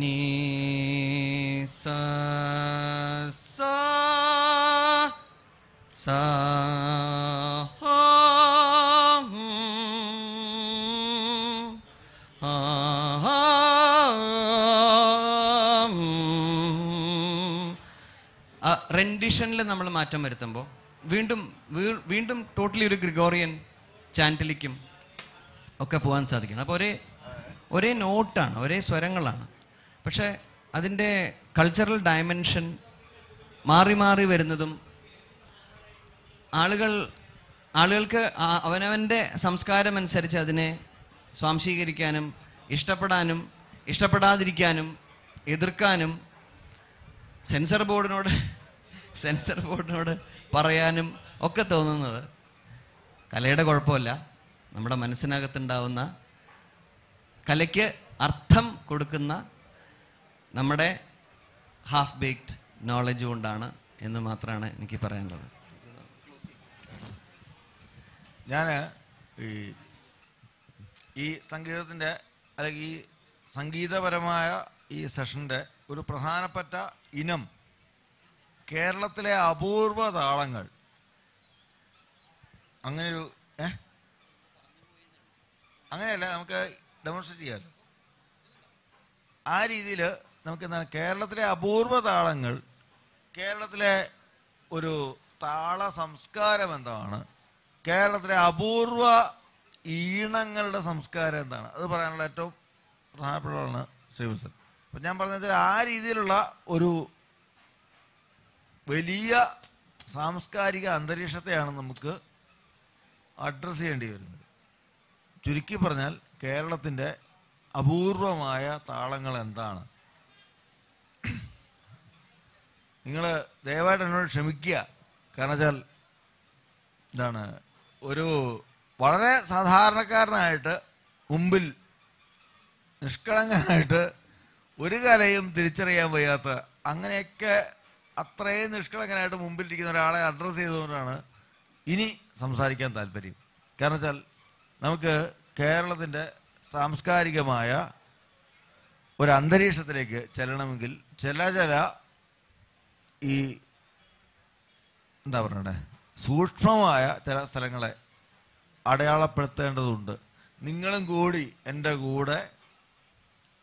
നീ സ സ റെൻഡിഷനിൽ നമ്മൾ മാറ്റം വരുത്തുമ്പോൾ വീണ്ടും വീണ്ടും ടോട്ടലി ഒരു ഗ്രിഗോറിയൻ ചാൻറ്റലിക്കും ഒക്കെ പോകാൻ സാധിക്കും അപ്പോൾ ഒരേ ഒരേ നോട്ടാണ് ഒരേ സ്വരങ്ങളാണ് പക്ഷേ അതിൻ്റെ കൾച്ചറൽ ഡയമെൻഷൻ മാറി മാറി വരുന്നതും ആളുകൾ ആളുകൾക്ക് അവനവൻ്റെ സംസ്കാരം അനുസരിച്ച് അതിനെ സ്വാംശീകരിക്കാനും ഇഷ്ടപ്പെടാനും ഇഷ്ടപ്പെടാതിരിക്കാനും എതിർക്കാനും സെൻസർ ബോർഡിനോട് സെൻസർ ബോർഡിനോട് പറയാനും ഒക്കെ തോന്നുന്നത് കലയുടെ കുഴപ്പമില്ല നമ്മുടെ മനസ്സിനകത്തുണ്ടാവുന്ന കലയ്ക്ക് അർത്ഥം കൊടുക്കുന്ന നമ്മുടെ ഹാഫ് ബേക്ഡ് നോളജ് കൊണ്ടാണ് എന്ന് മാത്രമാണ് എനിക്ക് പറയാനുള്ളത് ഞാൻ ഈ ഈ സംഗീതത്തിൻ്റെ അല്ലെങ്കിൽ ഈ സംഗീതപരമായ ഈ സെഷൻ്റെ ഒരു പ്രധാനപ്പെട്ട ഇനം കേരളത്തിലെ അപൂർവ താളങ്ങൾ അങ്ങനെ ഒരു ഏ അങ്ങനെയല്ല നമുക്ക് ഡെമോൺസ്ട്രേറ്റ് ചെയ്യാലോ ആ രീതിയിൽ നമുക്ക് എന്താണ് കേരളത്തിലെ അപൂർവ താളങ്ങൾ കേരളത്തിലെ ഒരു താള സംസ്കാരം എന്താണ് കേരളത്തിലെ അപൂർവ ഈണങ്ങളുടെ സംസ്കാരം എന്താണ് അത് പറയാനുള്ള ഏറ്റവും പ്രധാനപ്പെട്ടതാണ് ശ്രീവത്സൻ അപ്പം ഞാൻ പറഞ്ഞാൽ ആ രീതിയിലുള്ള ഒരു വലിയ സാംസ്കാരിക അന്തരീക്ഷത്തെയാണ് നമുക്ക് അഡ്രസ്സ് ചെയ്യേണ്ടി വരുന്നത് ചുരുക്കി പറഞ്ഞാൽ കേരളത്തിൻ്റെ അപൂർവമായ താളങ്ങൾ എന്താണ് നിങ്ങൾ ദയവായിട്ട് എന്നോട് ക്ഷമിക്കുക കാരണം വെച്ചാൽ എന്താണ് ഒരു വളരെ സാധാരണക്കാരനായിട്ട് മുമ്പിൽ നിഷ്കളങ്കനായിട്ട് ഒരു കലയും തിരിച്ചറിയാൻ വയ്യാത്ത അങ്ങനെയൊക്കെ അത്രയും നിഷ്കളങ്കനായിട്ട് മുമ്പിലിരിക്കുന്ന ഒരാളെ അഡ്രസ്സ് ചെയ്തുകൊണ്ടാണ് ഇനി സംസാരിക്കാൻ താല്പര്യം കാരണം വെച്ചാൽ നമുക്ക് കേരളത്തിൻ്റെ സാംസ്കാരികമായ ഒരു അന്തരീക്ഷത്തിലേക്ക് ചെല്ലണമെങ്കിൽ ചില ചില ഈ എന്താ പറയണ്ടേ സൂക്ഷ്മമായ ചില സ്ഥലങ്ങളെ അടയാളപ്പെടുത്തേണ്ടതുണ്ട് നിങ്ങളും കൂടി എൻ്റെ കൂടെ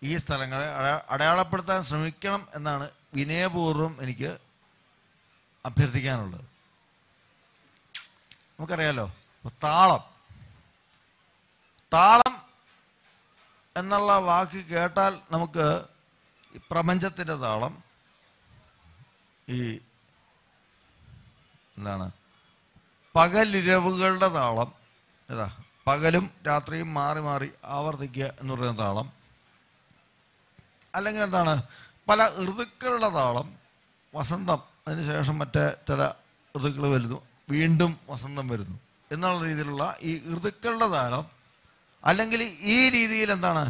ഈ സ്ഥലങ്ങളെ അടയാളപ്പെടുത്താൻ ശ്രമിക്കണം എന്നാണ് വിനയപൂർവ്വം എനിക്ക് അഭ്യർത്ഥിക്കാനുള്ളത് നമുക്കറിയാലോ താളം താളം എന്നുള്ള വാക്ക് കേട്ടാൽ നമുക്ക് പ്രപഞ്ചത്തിൻ്റെ താളം ഈ എന്താണ് പകലിരവുകളുടെ താളം ഏതാ പകലും രാത്രിയും മാറി മാറി ആവർത്തിക്കുക എന്ന് പറയുന്ന താളം അല്ലെങ്കിൽ എന്താണ് പല ഋതുക്കളുടെ താളം വസന്തം അതിനുശേഷം മറ്റേ ചില ഋതുക്കൾ വരുന്നു വീണ്ടും വസന്തം വരുന്നു എന്നുള്ള രീതിയിലുള്ള ഈ ഋതുക്കളുടെ താളം അല്ലെങ്കിൽ ഈ രീതിയിൽ എന്താണ്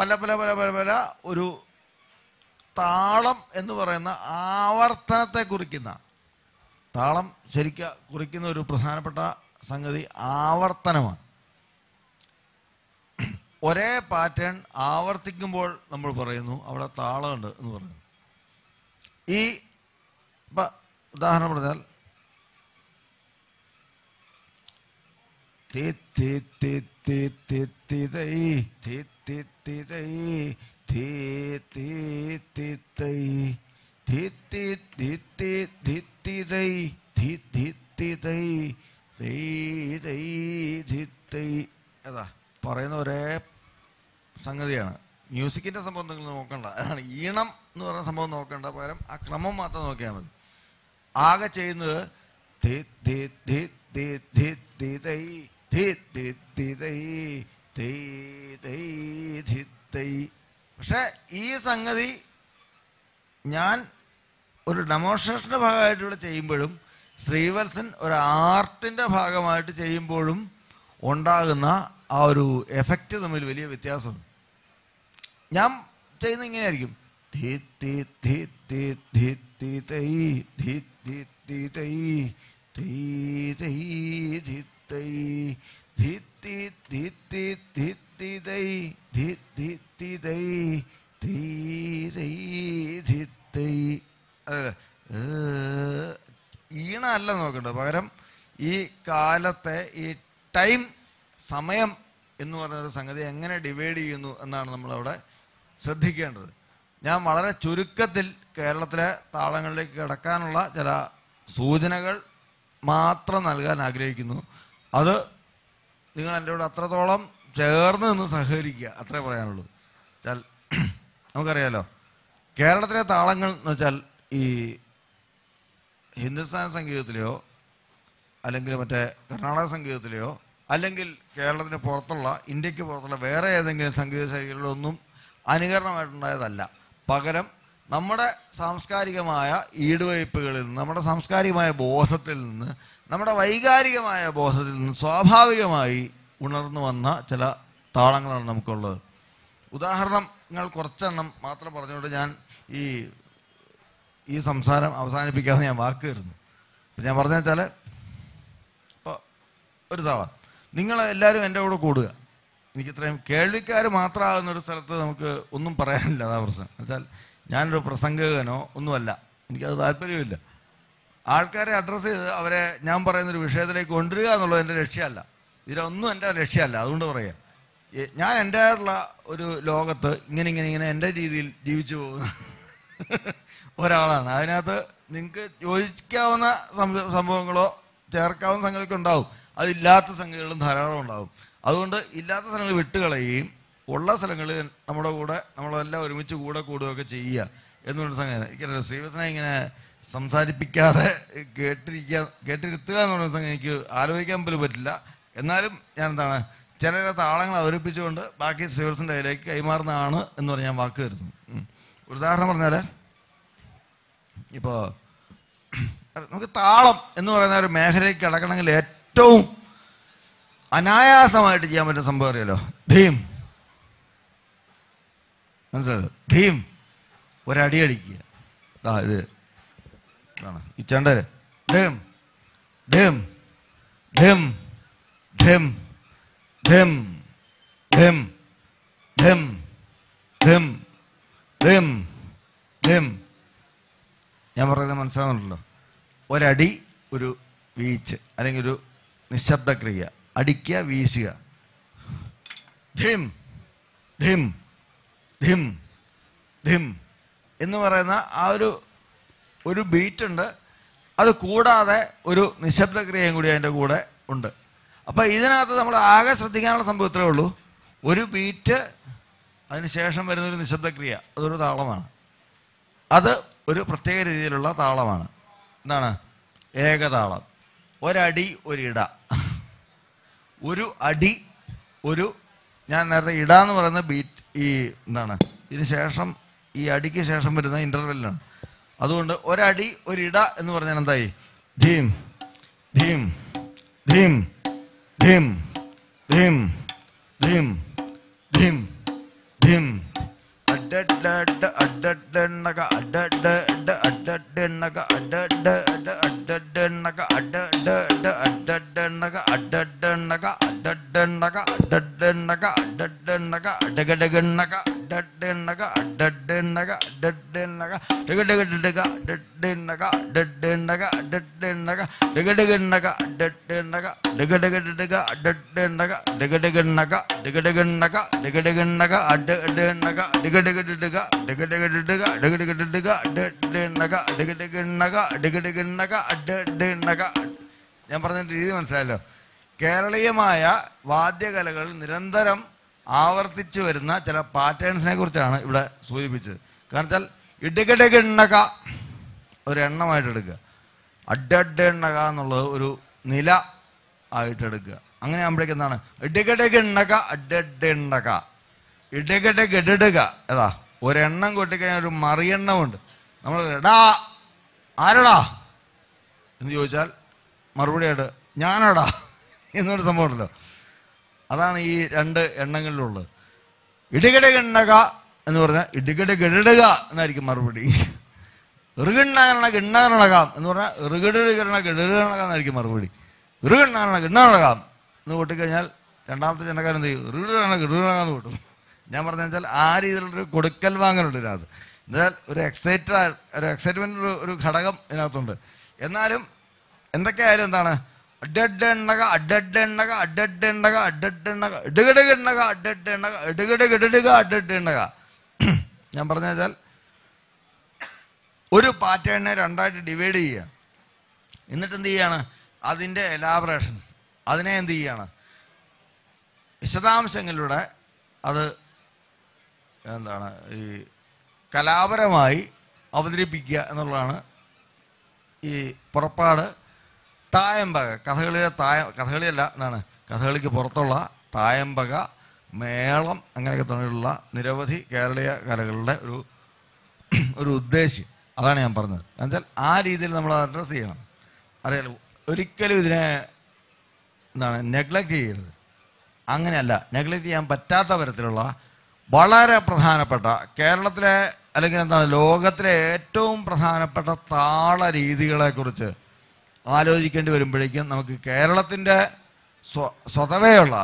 പല പല പല പല പല ഒരു താളം എന്ന് പറയുന്ന ആവർത്തനത്തെ കുറിക്കുന്ന താളം ശരിക്കും കുറിക്കുന്ന ഒരു പ്രധാനപ്പെട്ട സംഗതി ആവർത്തനമാണ് ഒരേ പാറ്റേൺ ആവർത്തിക്കുമ്പോൾ നമ്മൾ പറയുന്നു അവിടെ താളമുണ്ട് എന്ന് പറയുന്നു ഈ ഉദാഹരണം പറഞ്ഞാൽ പറയുന്ന ഒരേ സംഗതിയാണ് മ്യൂസിക്കിൻ്റെ സംഭവം നിങ്ങൾ നോക്കണ്ട അതാണ് ഈണം എന്ന് പറയുന്ന സംഭവം നോക്കണ്ട പകരം ആ ക്രമം മാത്രം നോക്കിയാൽ മതി ആകെ ചെയ്യുന്നത് പക്ഷേ ഈ സംഗതി ഞാൻ ഒരു ഡെമോൺസ്ട്രേഷൻ്റെ ഭാഗമായിട്ടിവിടെ ചെയ്യുമ്പോഴും ശ്രീവത്സൻ ഒരു ആർട്ടിൻ്റെ ഭാഗമായിട്ട് ചെയ്യുമ്പോഴും ഉണ്ടാകുന്ന ആ ഒരു എഫക്റ്റ് തമ്മിൽ വലിയ വ്യത്യാസമുണ്ട് ഞാൻ ചെയ്യുന്ന ഇങ്ങനെയായിരിക്കും ധീ ഈണ അല്ല നോക്കണ്ട പകരം ഈ കാലത്തെ ഈ ടൈം സമയം എന്ന് പറയുന്ന ഒരു സംഗതി എങ്ങനെ ഡിവൈഡ് ചെയ്യുന്നു എന്നാണ് നമ്മളവിടെ ശ്രദ്ധിക്കേണ്ടത് ഞാൻ വളരെ ചുരുക്കത്തിൽ കേരളത്തിലെ താളങ്ങളിലേക്ക് കിടക്കാനുള്ള ചില സൂചനകൾ മാത്രം നൽകാൻ ആഗ്രഹിക്കുന്നു അത് നിങ്ങൾ എൻ്റെ കൂടെ അത്രത്തോളം ചേർന്ന് നിന്ന് സഹകരിക്കുക അത്രേ പറയാനുള്ളൂ വെച്ചാൽ നമുക്കറിയാലോ കേരളത്തിലെ താളങ്ങൾ എന്ന് വെച്ചാൽ ഈ ഹിന്ദുസ്ഥാൻ സംഗീതത്തിലെയോ അല്ലെങ്കിൽ മറ്റേ കർണാടക സംഗീതത്തിലെയോ അല്ലെങ്കിൽ കേരളത്തിന് പുറത്തുള്ള ഇന്ത്യക്ക് പുറത്തുള്ള വേറെ ഏതെങ്കിലും സംഗീത ശൈലികളിലൊന്നും അനുകരണമായിട്ടുണ്ടായതല്ല പകരം നമ്മുടെ സാംസ്കാരികമായ ഈടുവയ്പ്പുകളിൽ നിന്ന് നമ്മുടെ സാംസ്കാരികമായ ബോധത്തിൽ നിന്ന് നമ്മുടെ വൈകാരികമായ ബോധത്തിൽ നിന്ന് സ്വാഭാവികമായി ഉണർന്നു വന്ന ചില താളങ്ങളാണ് നമുക്കുള്ളത് ഉദാഹരണങ്ങൾ കുറച്ചെണ്ണം മാത്രം പറഞ്ഞുകൊണ്ട് ഞാൻ ഈ ഈ സംസാരം അവസാനിപ്പിക്കാതെ ഞാൻ വാക്ക് ഞാൻ പറഞ്ഞാൽ ഇപ്പോൾ ഒരു താളം നിങ്ങൾ എല്ലാവരും എൻ്റെ കൂടെ കൂടുക എനിക്ക് ഇത്രയും കേൾവിക്കാർ മാത്രമാകുന്ന ഒരു സ്ഥലത്ത് നമുക്ക് ഒന്നും പറയാനില്ല അതാ പ്രശ്നം എന്നുവെച്ചാൽ ഞാനൊരു പ്രസംഗകനോ ഒന്നുമല്ല എനിക്കത് താല്പര്യമില്ല ആൾക്കാരെ അഡ്രസ്സ് ചെയ്ത് അവരെ ഞാൻ പറയുന്നൊരു വിഷയത്തിലേക്ക് കൊണ്ടുവരിക എന്നുള്ളത് എൻ്റെ ലക്ഷ്യമല്ല ഇതിലൊന്നും എൻ്റെ ലക്ഷ്യമല്ല അതുകൊണ്ട് പറയുക ഞാൻ എൻ്റെ ഒരു ലോകത്ത് ഇങ്ങനെ ഇങ്ങനെ ഇങ്ങനെ എൻ്റെ രീതിയിൽ ജീവിച്ചു പോകുന്ന ഒരാളാണ് അതിനകത്ത് നിങ്ങൾക്ക് ചോദിക്കാവുന്ന സംഭവങ്ങളോ ചേർക്കാവുന്ന സംഗതികളൊക്കെ ഉണ്ടാവും അതില്ലാത്ത സംഗതികളും ധാരാളം ഉണ്ടാകും അതുകൊണ്ട് ഇല്ലാത്ത സ്ഥലങ്ങൾ വിട്ടുകളയുകയും ഉള്ള സ്ഥലങ്ങളിൽ നമ്മുടെ കൂടെ നമ്മളെല്ലാം ഒരുമിച്ച് കൂടെ കൂടുകയൊക്കെ ചെയ്യുക എന്നുള്ള സംഗതി എനിക്കറിയാം ശ്രീവസനെ ഇങ്ങനെ സംസാരിപ്പിക്കാതെ കേട്ടിരിക്കുക കേട്ടിരുത്തുക എന്ന് പറയുന്ന സംഘം എനിക്ക് ആലോചിക്കാൻ പോലും പറ്റില്ല എന്നാലും ഞാൻ എന്താണ് ചില താളങ്ങൾ അവതരിപ്പിച്ചുകൊണ്ട് ബാക്കി ശ്രീവത്സൻ്റെ കയ്യിലേക്ക് കൈമാറുന്നതാണ് എന്ന് പറഞ്ഞ് ഞാൻ വാക്ക് തരുന്നു ഒരു ഉദാഹരണം പറഞ്ഞാൽ ഇപ്പോൾ നമുക്ക് താളം എന്ന് പറയുന്ന ഒരു മേഖലയ്ക്ക് അടക്കണമെങ്കിൽ ഏറ്റവും ഏറ്റവും അനായാസമായിട്ട് ചെയ്യാൻ പറ്റുന്ന സംഭവം അറിയാലോ ഭീം മനസ്സിലോ ഭീം ഒരടി അടിക്കുക ഞാൻ പറഞ്ഞത് മനസ്സിലാവുന്നുണ്ടല്ലോ ഒരടി ഒരു വീച്ച് അല്ലെങ്കിൽ ഒരു നിശബ്ദക്രിയ അടിക്കുക വീശുക ധിം ധിം ധിം ധിം എന്ന് പറയുന്ന ആ ഒരു ഒരു ബീറ്റ് ഉണ്ട് അത് കൂടാതെ ഒരു നിശബ്ദക്രിയയും കൂടി അതിൻ്റെ കൂടെ ഉണ്ട് അപ്പോൾ ഇതിനകത്ത് നമ്മൾ ആകെ ശ്രദ്ധിക്കാനുള്ള സംഭവം ഇത്രേ ഉള്ളൂ ഒരു ബീറ്റ് അതിനുശേഷം വരുന്നൊരു നിശബ്ദക്രിയ അതൊരു താളമാണ് അത് ഒരു പ്രത്യേക രീതിയിലുള്ള താളമാണ് എന്താണ് ഏകതാളം ഒരടി ഒരിട ഒരു അടി ഒരു ഞാൻ നേരത്തെ ഇടാന്ന് എന്ന് പറയുന്ന ബീറ്റ് ഈ എന്താണ് ഇതിന് ശേഷം ഈ അടിക്ക് ശേഷം വരുന്ന ഇന്റർവെല്ലാണ് അതുകൊണ്ട് ഒരടി ഒരിട എന്ന് പറഞ്ഞാൽ എന്തായി ധീം ധീം ധീം ധീം ധീം ധീം ധീം ധീം ധീം அடட அடட நக அடட அடட நக அடட அடட நக அடட அடட நக அடட நக அடட நக அடட நக அடட நக அடகடக நக ഡഡ്ഡെണ്ണക ഡഡ്ഡെണ്ണക ഡഡ്ഡെണ്ണക ഡിഗഡിഗഡിഗ ഡഡ്ഡെണ്ണക ഡഡ്ഡെണ്ണക ഡഡ്ഡെണ്ണക ഡിഗഡിഗണ്ണക ഡഡ്ഡെണ്ണക ഡിഗഡിഗഡിഗ ഡഡ്ഡെണ്ണക ഡിഗഡിഗണ്ണക ഡിഗഡിഗണ്ണക ഡിഗഡിഗണ്ണക അഡ്ഡെണ്ണക ഡിഗഡിഗഡിഗ ഡിഗഡിഗഡിഗ ഡിഗഡിഗഡിഗ ഡഡ്ഡെണ്ണക ഡിഗഡിഗണ്ണക ഡിഗഡിഗണ്ണക ഡഡ്ഡെണ്ണക ഞാൻ പറഞ്ഞ രീതി മനസ്സിലായല്ലോ കേരളീയമായ വാദ്യകലകൾ നിരന്തരം ആവർത്തിച്ചു വരുന്ന ചില പാറ്റേൺസിനെ കുറിച്ചാണ് ഇവിടെ സൂചിപ്പിച്ചത് കാരണം വെച്ചാൽ ഇടുകിടക എണ്ണക ഒരു എണ്ണമായിട്ട് എടുക്കുക അഡ്ഡ എണ്ണക എന്നുള്ളത് ഒരു നില ആയിട്ട് എടുക്കുക അങ്ങനെ ആകുമ്പോഴേക്ക് എന്താണ് ഇടുകിടക എണ്ണക അഡ്ഡ എണ്ണക ഇടുകിട ഗഡിടുക ഏതാ ഒരെണ്ണം കൊട്ടിക്കഴിഞ്ഞാൽ ഒരു മറിയെണ്ണമുണ്ട് നമ്മൾ എടാ ആരടാ എന്ന് ചോദിച്ചാൽ മറുപടിയായിട്ട് ഞാനടാ എന്നൊരു സംഭവം ഉണ്ടല്ലോ അതാണ് ഈ രണ്ട് എണ്ണങ്ങളിലുള്ളത് ഇടുകട എണ്ണക എന്ന് പറഞ്ഞാൽ ഇടുകട ഗരുടുക എന്നായിരിക്കും മറുപടി ഋഗണ്ണകരണ ഗണ്ണകരണകാം എന്ന് പറഞ്ഞാൽ ഋഗഡുകരണ ഗഡുകരണകം എന്നായിരിക്കും മറുപടി ഋഗണ്ണകരണ ഗണ്ണകരണകാം എന്ന് കൂട്ടിക്കഴിഞ്ഞാൽ രണ്ടാമത്തെ ചെണ്ടക്കാരൻ എന്ത് ചെയ്യും ഋഗഡുകരണ ഗഡുകരണകം കൂട്ടും ഞാൻ പറഞ്ഞു വെച്ചാൽ ആ രീതിയിലുള്ളൊരു കൊടുക്കൽ വാങ്ങലുണ്ട് ഇതിനകത്ത് എന്നാൽ ഒരു എക്സൈറ്റഡ് ഒരു എക്സൈറ്റ്മെൻ്റ് ഒരു ഘടകം ഇതിനകത്തുണ്ട് എന്നാലും എന്തൊക്കെയായാലും എന്താണ് അഡഡണ്ണക അഡഡണ്ണക അഡഡണ്ണക അഡഡണ്ണക ഇടുകിടുകിണ്ണക അഡഡണ്ണക ഇടുകിടുകിടുക അഡഡണ്ണക ഞാൻ പറഞ്ഞാൽ ഒരു പാറ്റേണിനെ രണ്ടായിട്ട് ഡിവൈഡ് ചെയ്യുക എന്നിട്ട് എന്ത് ചെയ്യാണ് അതിൻ്റെ എലാബറേഷൻസ് അതിനെ എന്ത് ചെയ്യാണ് വിശദാംശങ്ങളിലൂടെ അത് എന്താണ് ഈ കലാപരമായി അവതരിപ്പിക്കുക എന്നുള്ളതാണ് ഈ പുറപ്പാട് തായമ്പക കഥകളിയിലെ തായ കഥകളിയല്ല എന്നാണ് കഥകളിക്ക് പുറത്തുള്ള തായമ്പക മേളം അങ്ങനെയൊക്കെ തുടങ്ങിയിട്ടുള്ള നിരവധി കേരളീയ കലകളുടെ ഒരു ഒരു ഉദ്ദേശം അതാണ് ഞാൻ പറഞ്ഞത് എന്നുവെച്ചാൽ ആ രീതിയിൽ നമ്മൾ അഡ്രസ്സ് ചെയ്യണം അറിയാലോ ഒരിക്കലും ഇതിനെ എന്താണ് നെഗ്ലക്റ്റ് ചെയ്യരുത് അങ്ങനെയല്ല നെഗ്ലക്റ്റ് ചെയ്യാൻ പറ്റാത്ത തരത്തിലുള്ള വളരെ പ്രധാനപ്പെട്ട കേരളത്തിലെ അല്ലെങ്കിൽ എന്താണ് ലോകത്തിലെ ഏറ്റവും പ്രധാനപ്പെട്ട താള രീതികളെക്കുറിച്ച് ആലോചിക്കേണ്ടി വരുമ്പോഴേക്കും നമുക്ക് കേരളത്തിൻ്റെ സ്വ സ്വതവേയുള്ള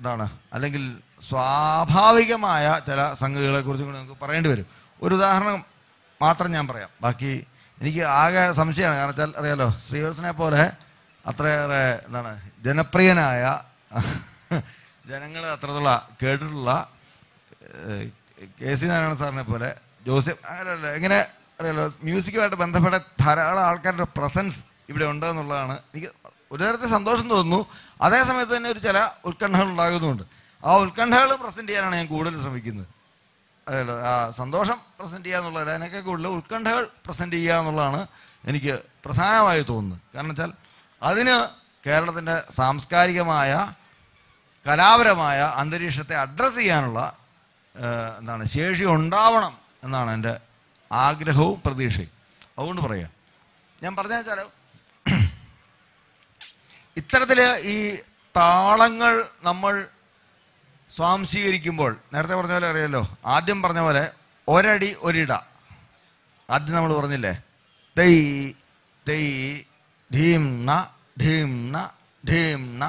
ഇതാണ് അല്ലെങ്കിൽ സ്വാഭാവികമായ ചില സംഗതികളെക്കുറിച്ചും കൂടി നമുക്ക് പറയേണ്ടി വരും ഒരു ഉദാഹരണം മാത്രം ഞാൻ പറയാം ബാക്കി എനിക്ക് ആകെ സംശയമാണ് കാരണം വെച്ചാൽ അറിയാലോ ശ്രീവത്സനെ പോലെ അത്രയേറെ എന്താണ് ജനപ്രിയനായ ജനങ്ങൾ അത്രയുള്ള കേട്ടിട്ടുള്ള കെ സി നാരായണ സാറിനെ പോലെ ജോസഫ് അങ്ങനെയല്ല എങ്ങനെ അറിയാലോ മ്യൂസിക്കുമായിട്ട് ബന്ധപ്പെട്ട ധാരാളം ആൾക്കാരുടെ പ്രസൻസ് ഇവിടെ ഉണ്ടെന്നുള്ളതാണ് എനിക്ക് ഒരു തരത്തിൽ സന്തോഷം തോന്നുന്നു അതേ സമയത്ത് തന്നെ ഒരു ചില ഉത്കണ്ഠകൾ ഉണ്ടാകുന്നുണ്ട് ആ ഉത്കണ്ഠകൾ പ്രസൻറ്റ് ചെയ്യാനാണ് ഞാൻ കൂടുതൽ ശ്രമിക്കുന്നത് അതെയല്ലോ ആ സന്തോഷം പ്രസൻറ്റ് ചെയ്യുക എന്നുള്ളത് അതിനൊക്കെ കൂടുതൽ ഉത്കണ്ഠകൾ പ്രസൻറ്റ് ചെയ്യുക എന്നുള്ളതാണ് എനിക്ക് പ്രധാനമായി തോന്നുന്നത് കാരണം വെച്ചാൽ അതിന് കേരളത്തിൻ്റെ സാംസ്കാരികമായ കലാപരമായ അന്തരീക്ഷത്തെ അഡ്രസ്സ് ചെയ്യാനുള്ള എന്താണ് ശേഷി ഉണ്ടാവണം എന്നാണ് എൻ്റെ ആഗ്രഹവും പ്രതീക്ഷയും അതുകൊണ്ട് പറയാം ഞാൻ പറഞ്ഞാൽ ഇത്തരത്തിൽ ഈ താളങ്ങൾ നമ്മൾ സ്വാംശീകരിക്കുമ്പോൾ നേരത്തെ പറഞ്ഞ പോലെ അറിയാലോ ആദ്യം പറഞ്ഞ പോലെ ഒരടി ഒരിട ആദ്യം നമ്മൾ പറഞ്ഞില്ലേ ദൈ ദൈ ധീംന ധീംന ധീംന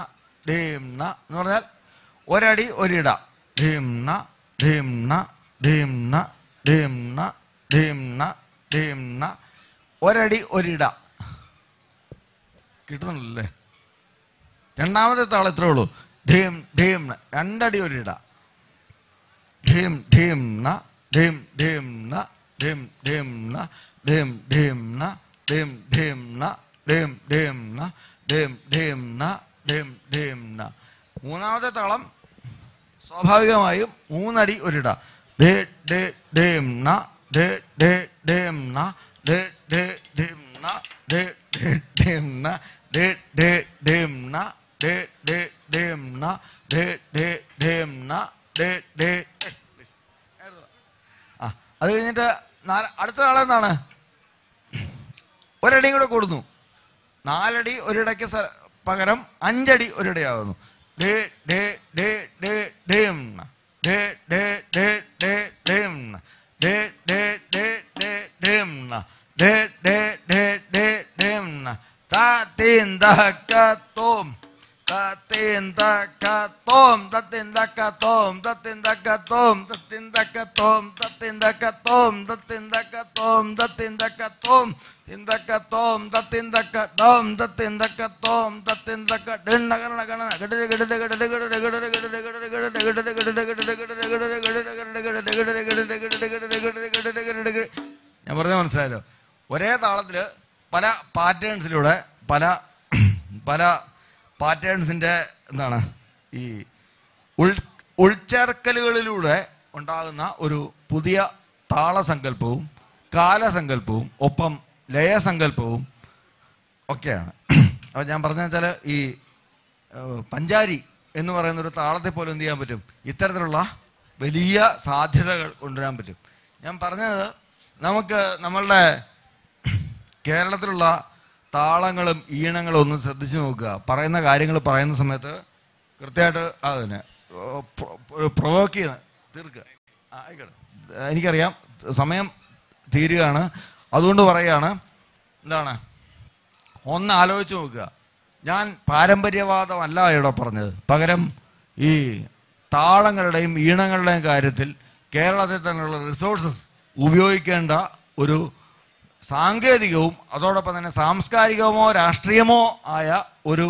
ധീംന എന്ന് പറഞ്ഞാൽ ഒരടി ഒരിട ധീംന ധീംന ധീംന ധീംന ധീംന ധീംന ഒരടി ഒരിട കിട്ടുന്നുണ്ടല്ലേ രണ്ടാമത്തെ താൾ എത്രേ ഉള്ളൂ ധീം ധീം രണ്ടടി ഒരിട ധീം ധീം ന ധീം ധീം ന ധീം ധീം ന ധീം ധീം ന ധീം ധീം ന ധീം ധീം ന ധീം ധീം ന ധീം ധീം ന മൂന്നാമത്തെ താളം സ്വാഭാവികമായും മൂന്നടി ഒരിട ധേ ഡേ ധീം ധേ ഡേ ധീം ധേ ധേ ധീം ധേ ന de de dem na de de dem na de de dem na de de ആ അത് കഴിഞ്ഞിട്ട് അടുത്ത നാളെന്താണ് ഒരടിയും കൂടെ കൂടുന്നു നാലടി ഒരിടയ്ക്ക് പകരം അഞ്ചടി ഒരിടയാകുന്നു ഡേ ഡേ ഡേ ഡേ ഡേം ഡേ ഡേ ഡേ ഡേ ഡേം ഡേ ഡേ ഡേ ഡേ ഡേം ഡേ ഡേ ഡേ ഡേ ഡേം Tatindakatom. Tatindakatom. Tatindakatom. Tatindakatom. Tatindakatom. Tatindakatom. Tatindakatom. Tatindakatom. Tindakatom. Tatindakatom. Tatindakatom. Tatindakatom. ഞാൻ പറഞ്ഞ മനസ്സിലായല്ലോ ഒരേ താളത്തില് പല പാറ്റേൺസിലൂടെ പല പല പാറ്റേൺസിൻ്റെ എന്താണ് ഈ ഉൾ ഉൾച്ചേർക്കലുകളിലൂടെ ഉണ്ടാകുന്ന ഒരു പുതിയ താളസങ്കല്പവും കാലസങ്കല്പവും ഒപ്പം ലയസങ്കല്പവും ഒക്കെയാണ് അപ്പോൾ ഞാൻ പറഞ്ഞ വെച്ചാൽ ഈ പഞ്ചാരി എന്ന് പറയുന്ന ഒരു താളത്തെ പോലെ എന്ത് ചെയ്യാൻ പറ്റും ഇത്തരത്തിലുള്ള വലിയ സാധ്യതകൾ കൊണ്ടുവരാൻ പറ്റും ഞാൻ പറഞ്ഞത് നമുക്ക് നമ്മളുടെ കേരളത്തിലുള്ള താളങ്ങളും ഈണങ്ങളും ഒന്ന് ശ്രദ്ധിച്ചു നോക്കുക പറയുന്ന കാര്യങ്ങൾ പറയുന്ന സമയത്ത് കൃത്യമായിട്ട് അതിനെ പ്രൊവോക്ക് ചെയ്ത് തീർക്കുക ആയിക്കോട്ടെ എനിക്കറിയാം സമയം തീരുകയാണ് അതുകൊണ്ട് പറയുകയാണ് എന്താണ് ഒന്ന് ആലോചിച്ച് നോക്കുക ഞാൻ പാരമ്പര്യവാദമല്ല ഇവിടെ പറഞ്ഞത് പകരം ഈ താളങ്ങളുടെയും ഈണങ്ങളുടെയും കാര്യത്തിൽ കേരളത്തിൽ തന്നെയുള്ള റിസോഴ്സസ് ഉപയോഗിക്കേണ്ട ഒരു സാങ്കേതികവും അതോടൊപ്പം തന്നെ സാംസ്കാരികമോ രാഷ്ട്രീയമോ ആയ ഒരു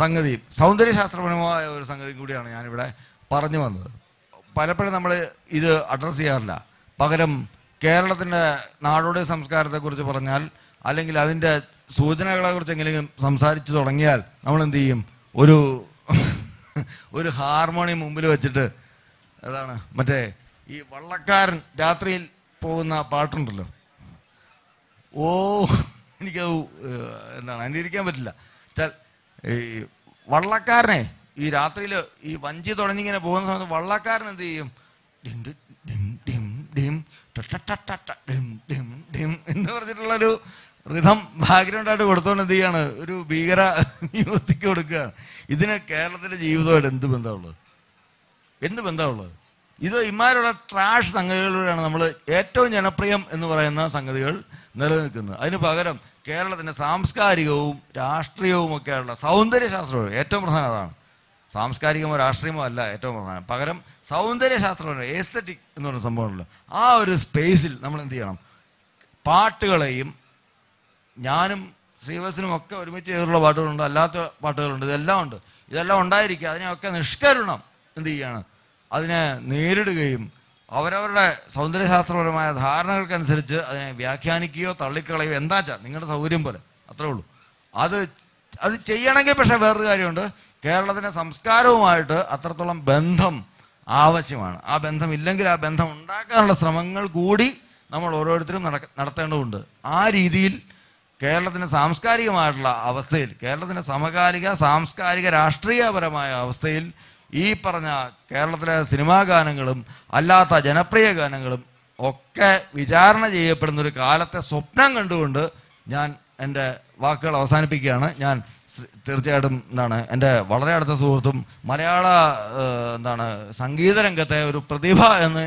സംഗതിയും സൗന്ദര്യശാസ്ത്രപരമായ ഒരു സംഗതി കൂടിയാണ് ഞാനിവിടെ പറഞ്ഞു വന്നത് പലപ്പോഴും നമ്മൾ ഇത് അഡ്രസ്സ് ചെയ്യാറില്ല പകരം കേരളത്തിൻ്റെ നാടോടി സംസ്കാരത്തെക്കുറിച്ച് പറഞ്ഞാൽ അല്ലെങ്കിൽ അതിൻ്റെ സൂചനകളെക്കുറിച്ച് എങ്കിലും സംസാരിച്ചു തുടങ്ങിയാൽ നമ്മൾ എന്ത് ചെയ്യും ഒരു ഒരു ഹാർമോണിയം മുമ്പിൽ വെച്ചിട്ട് അതാണ് മറ്റേ ഈ വള്ളക്കാരൻ രാത്രിയിൽ പോകുന്ന പാട്ടുണ്ടല്ലോ ഓ എനിക്ക് എന്താണ് അനുകരിക്കാൻ പറ്റില്ല ഈ വള്ളക്കാരനെ ഈ രാത്രിയിൽ ഈ വഞ്ചി തുടങ്ങി ഇങ്ങനെ പോകുന്ന സമയത്ത് വള്ളക്കാരൻ എന്ത് ചെയ്യും ഡിം ഡിം ഡിം ഡിം ഡിം ഡിം ഡിം എന്ന് പറഞ്ഞിട്ടുള്ളൊരു റിഥം ബാക്ക്ഗ്രൗണ്ടായിട്ട് കൊടുത്തോണ്ട് എന്ത് ചെയ്യാണ് ഒരു ഭീകര മ്യൂസിക് കൊടുക്കുകയാണ് ഇതിന് കേരളത്തിലെ ജീവിതമായിട്ട് എന്ത് ബന്ധമുള്ളത് എന്ത് ബന്ധമുള്ളത് ഇത് ഇമാരുള്ള ട്രാഷ് സംഗതികളിലൂടെയാണ് നമ്മൾ ഏറ്റവും ജനപ്രിയം എന്ന് പറയുന്ന സംഗതികൾ നിലനിൽക്കുന്നത് അതിന് പകരം കേരളത്തിൻ്റെ സാംസ്കാരികവും രാഷ്ട്രീയവുമൊക്കെയുള്ള സൗന്ദര്യശാസ്ത്രവും ഏറ്റവും പ്രധാനം അതാണ് സാംസ്കാരികമോ രാഷ്ട്രീയമോ അല്ല ഏറ്റവും പ്രധാനം പകരം സൗന്ദര്യശാസ്ത്രമോ എസ്തറ്റിക് എന്ന് പറയുന്ന സംഭവമുണ്ടല്ലോ ആ ഒരു സ്പേസിൽ നമ്മൾ എന്ത് ചെയ്യണം പാട്ടുകളെയും ഞാനും ശ്രീവത്സനും ഒക്കെ ഒരുമിച്ച് ചെയ്തിട്ടുള്ള പാട്ടുകളുണ്ട് അല്ലാത്ത പാട്ടുകളുണ്ട് ഇതെല്ലാം ഉണ്ട് ഇതെല്ലാം ഉണ്ടായിരിക്കുക അതിനെയൊക്കെ നിഷ്കരണം എന്ത് ചെയ്യുകയാണ് അതിനെ നേരിടുകയും അവരവരുടെ സൗന്ദര്യശാസ്ത്രപരമായ ധാരണകൾക്കനുസരിച്ച് അതിനെ വ്യാഖ്യാനിക്കുകയോ തള്ളിക്കളയോ എന്താ വെച്ചാൽ നിങ്ങളുടെ സൗകര്യം പോലെ അത്രേ ഉള്ളൂ അത് അത് ചെയ്യണമെങ്കിൽ പക്ഷേ വേറൊരു കാര്യമുണ്ട് കേരളത്തിൻ്റെ സംസ്കാരവുമായിട്ട് അത്രത്തോളം ബന്ധം ആവശ്യമാണ് ആ ബന്ധം ഇല്ലെങ്കിൽ ആ ബന്ധം ഉണ്ടാക്കാനുള്ള ശ്രമങ്ങൾ കൂടി നമ്മൾ ഓരോരുത്തരും നടക്ക നടത്തേണ്ടതുണ്ട് ആ രീതിയിൽ കേരളത്തിൻ്റെ സാംസ്കാരികമായിട്ടുള്ള അവസ്ഥയിൽ കേരളത്തിൻ്റെ സമകാലിക സാംസ്കാരിക രാഷ്ട്രീയപരമായ അവസ്ഥയിൽ ഈ പറഞ്ഞ കേരളത്തിലെ സിനിമാ ഗാനങ്ങളും അല്ലാത്ത ജനപ്രിയ ഗാനങ്ങളും ഒക്കെ വിചാരണ ചെയ്യപ്പെടുന്ന ഒരു കാലത്തെ സ്വപ്നം കണ്ടുകൊണ്ട് ഞാൻ എൻ്റെ വാക്കുകൾ അവസാനിപ്പിക്കുകയാണ് ഞാൻ തീർച്ചയായിട്ടും എന്താണ് എൻ്റെ വളരെ അടുത്ത സുഹൃത്തും മലയാള എന്താണ് സംഗീത രംഗത്തെ ഒരു പ്രതിഭ എന്ന്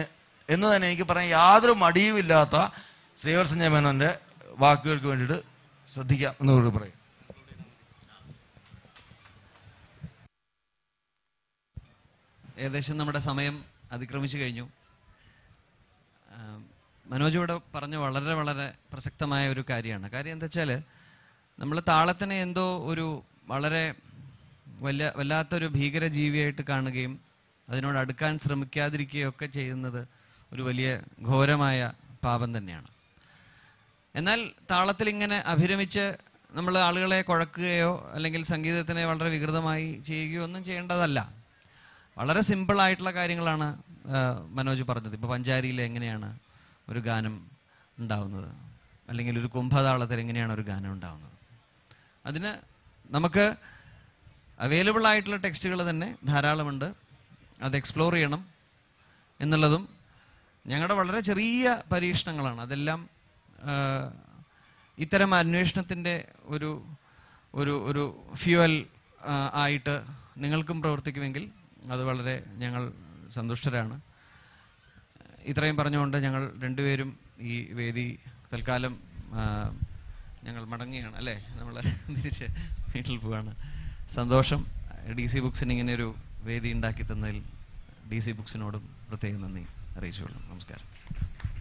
എന്ന് തന്നെ എനിക്ക് പറയാൻ യാതൊരു മടിയുമില്ലാത്ത ശ്രീവത്സഞ്ജയ മേനോൻ്റെ വാക്കുകൾക്ക് വേണ്ടിയിട്ട് ശ്രദ്ധിക്കാം എന്ന് പറയും ഏകദേശം നമ്മുടെ സമയം അതിക്രമിച്ചു കഴിഞ്ഞു മനോജ് ഇവിടെ പറഞ്ഞ വളരെ വളരെ പ്രസക്തമായ ഒരു കാര്യമാണ് കാര്യം എന്താ വെച്ചാൽ നമ്മൾ താളത്തിനെ എന്തോ ഒരു വളരെ വല്ല വല്ലാത്തൊരു ഭീകര ജീവിയായിട്ട് കാണുകയും അതിനോട് അടുക്കാൻ ശ്രമിക്കാതിരിക്കുകയൊക്കെ ചെയ്യുന്നത് ഒരു വലിയ ഘോരമായ പാപം തന്നെയാണ് എന്നാൽ താളത്തിൽ ഇങ്ങനെ അഭിരമിച്ച് നമ്മൾ ആളുകളെ കുഴക്കുകയോ അല്ലെങ്കിൽ സംഗീതത്തിനെ വളരെ വികൃതമായി ചെയ്യുകയോ ഒന്നും ചെയ്യേണ്ടതല്ല വളരെ സിമ്പിളായിട്ടുള്ള കാര്യങ്ങളാണ് മനോജ് പറഞ്ഞത് ഇപ്പൊ പഞ്ചാരിയിൽ എങ്ങനെയാണ് ഒരു ഗാനം ഉണ്ടാവുന്നത് അല്ലെങ്കിൽ ഒരു കുംഭതാളത്തിൽ എങ്ങനെയാണ് ഒരു ഗാനം ഉണ്ടാവുന്നത് അതിന് നമുക്ക് അവൈലബിൾ ആയിട്ടുള്ള ടെക്സ്റ്റുകൾ തന്നെ ധാരാളമുണ്ട് അത് എക്സ്പ്ലോർ ചെയ്യണം എന്നുള്ളതും ഞങ്ങളുടെ വളരെ ചെറിയ പരീക്ഷണങ്ങളാണ് അതെല്ലാം ഇത്തരം അന്വേഷണത്തിൻ്റെ ഒരു ഒരു ഒരു ഫ്യൂവൽ ആയിട്ട് നിങ്ങൾക്കും പ്രവർത്തിക്കുമെങ്കിൽ അത് വളരെ ഞങ്ങൾ സന്തുഷ്ടരാണ് ഇത്രയും പറഞ്ഞുകൊണ്ട് ഞങ്ങൾ രണ്ടുപേരും ഈ വേദി തൽക്കാലം ഞങ്ങൾ മടങ്ങുകയാണ് അല്ലേ നമ്മൾ തിരിച്ച് വീട്ടിൽ പോവാണ് സന്തോഷം ഡി സി ബുക്സിന് ഇങ്ങനെ ഒരു വേദി ഉണ്ടാക്കി തന്നതിൽ ഡി സി ബുക്സിനോടും പ്രത്യേകം നന്ദി അറിയിച്ചുകൊള്ളും നമസ്കാരം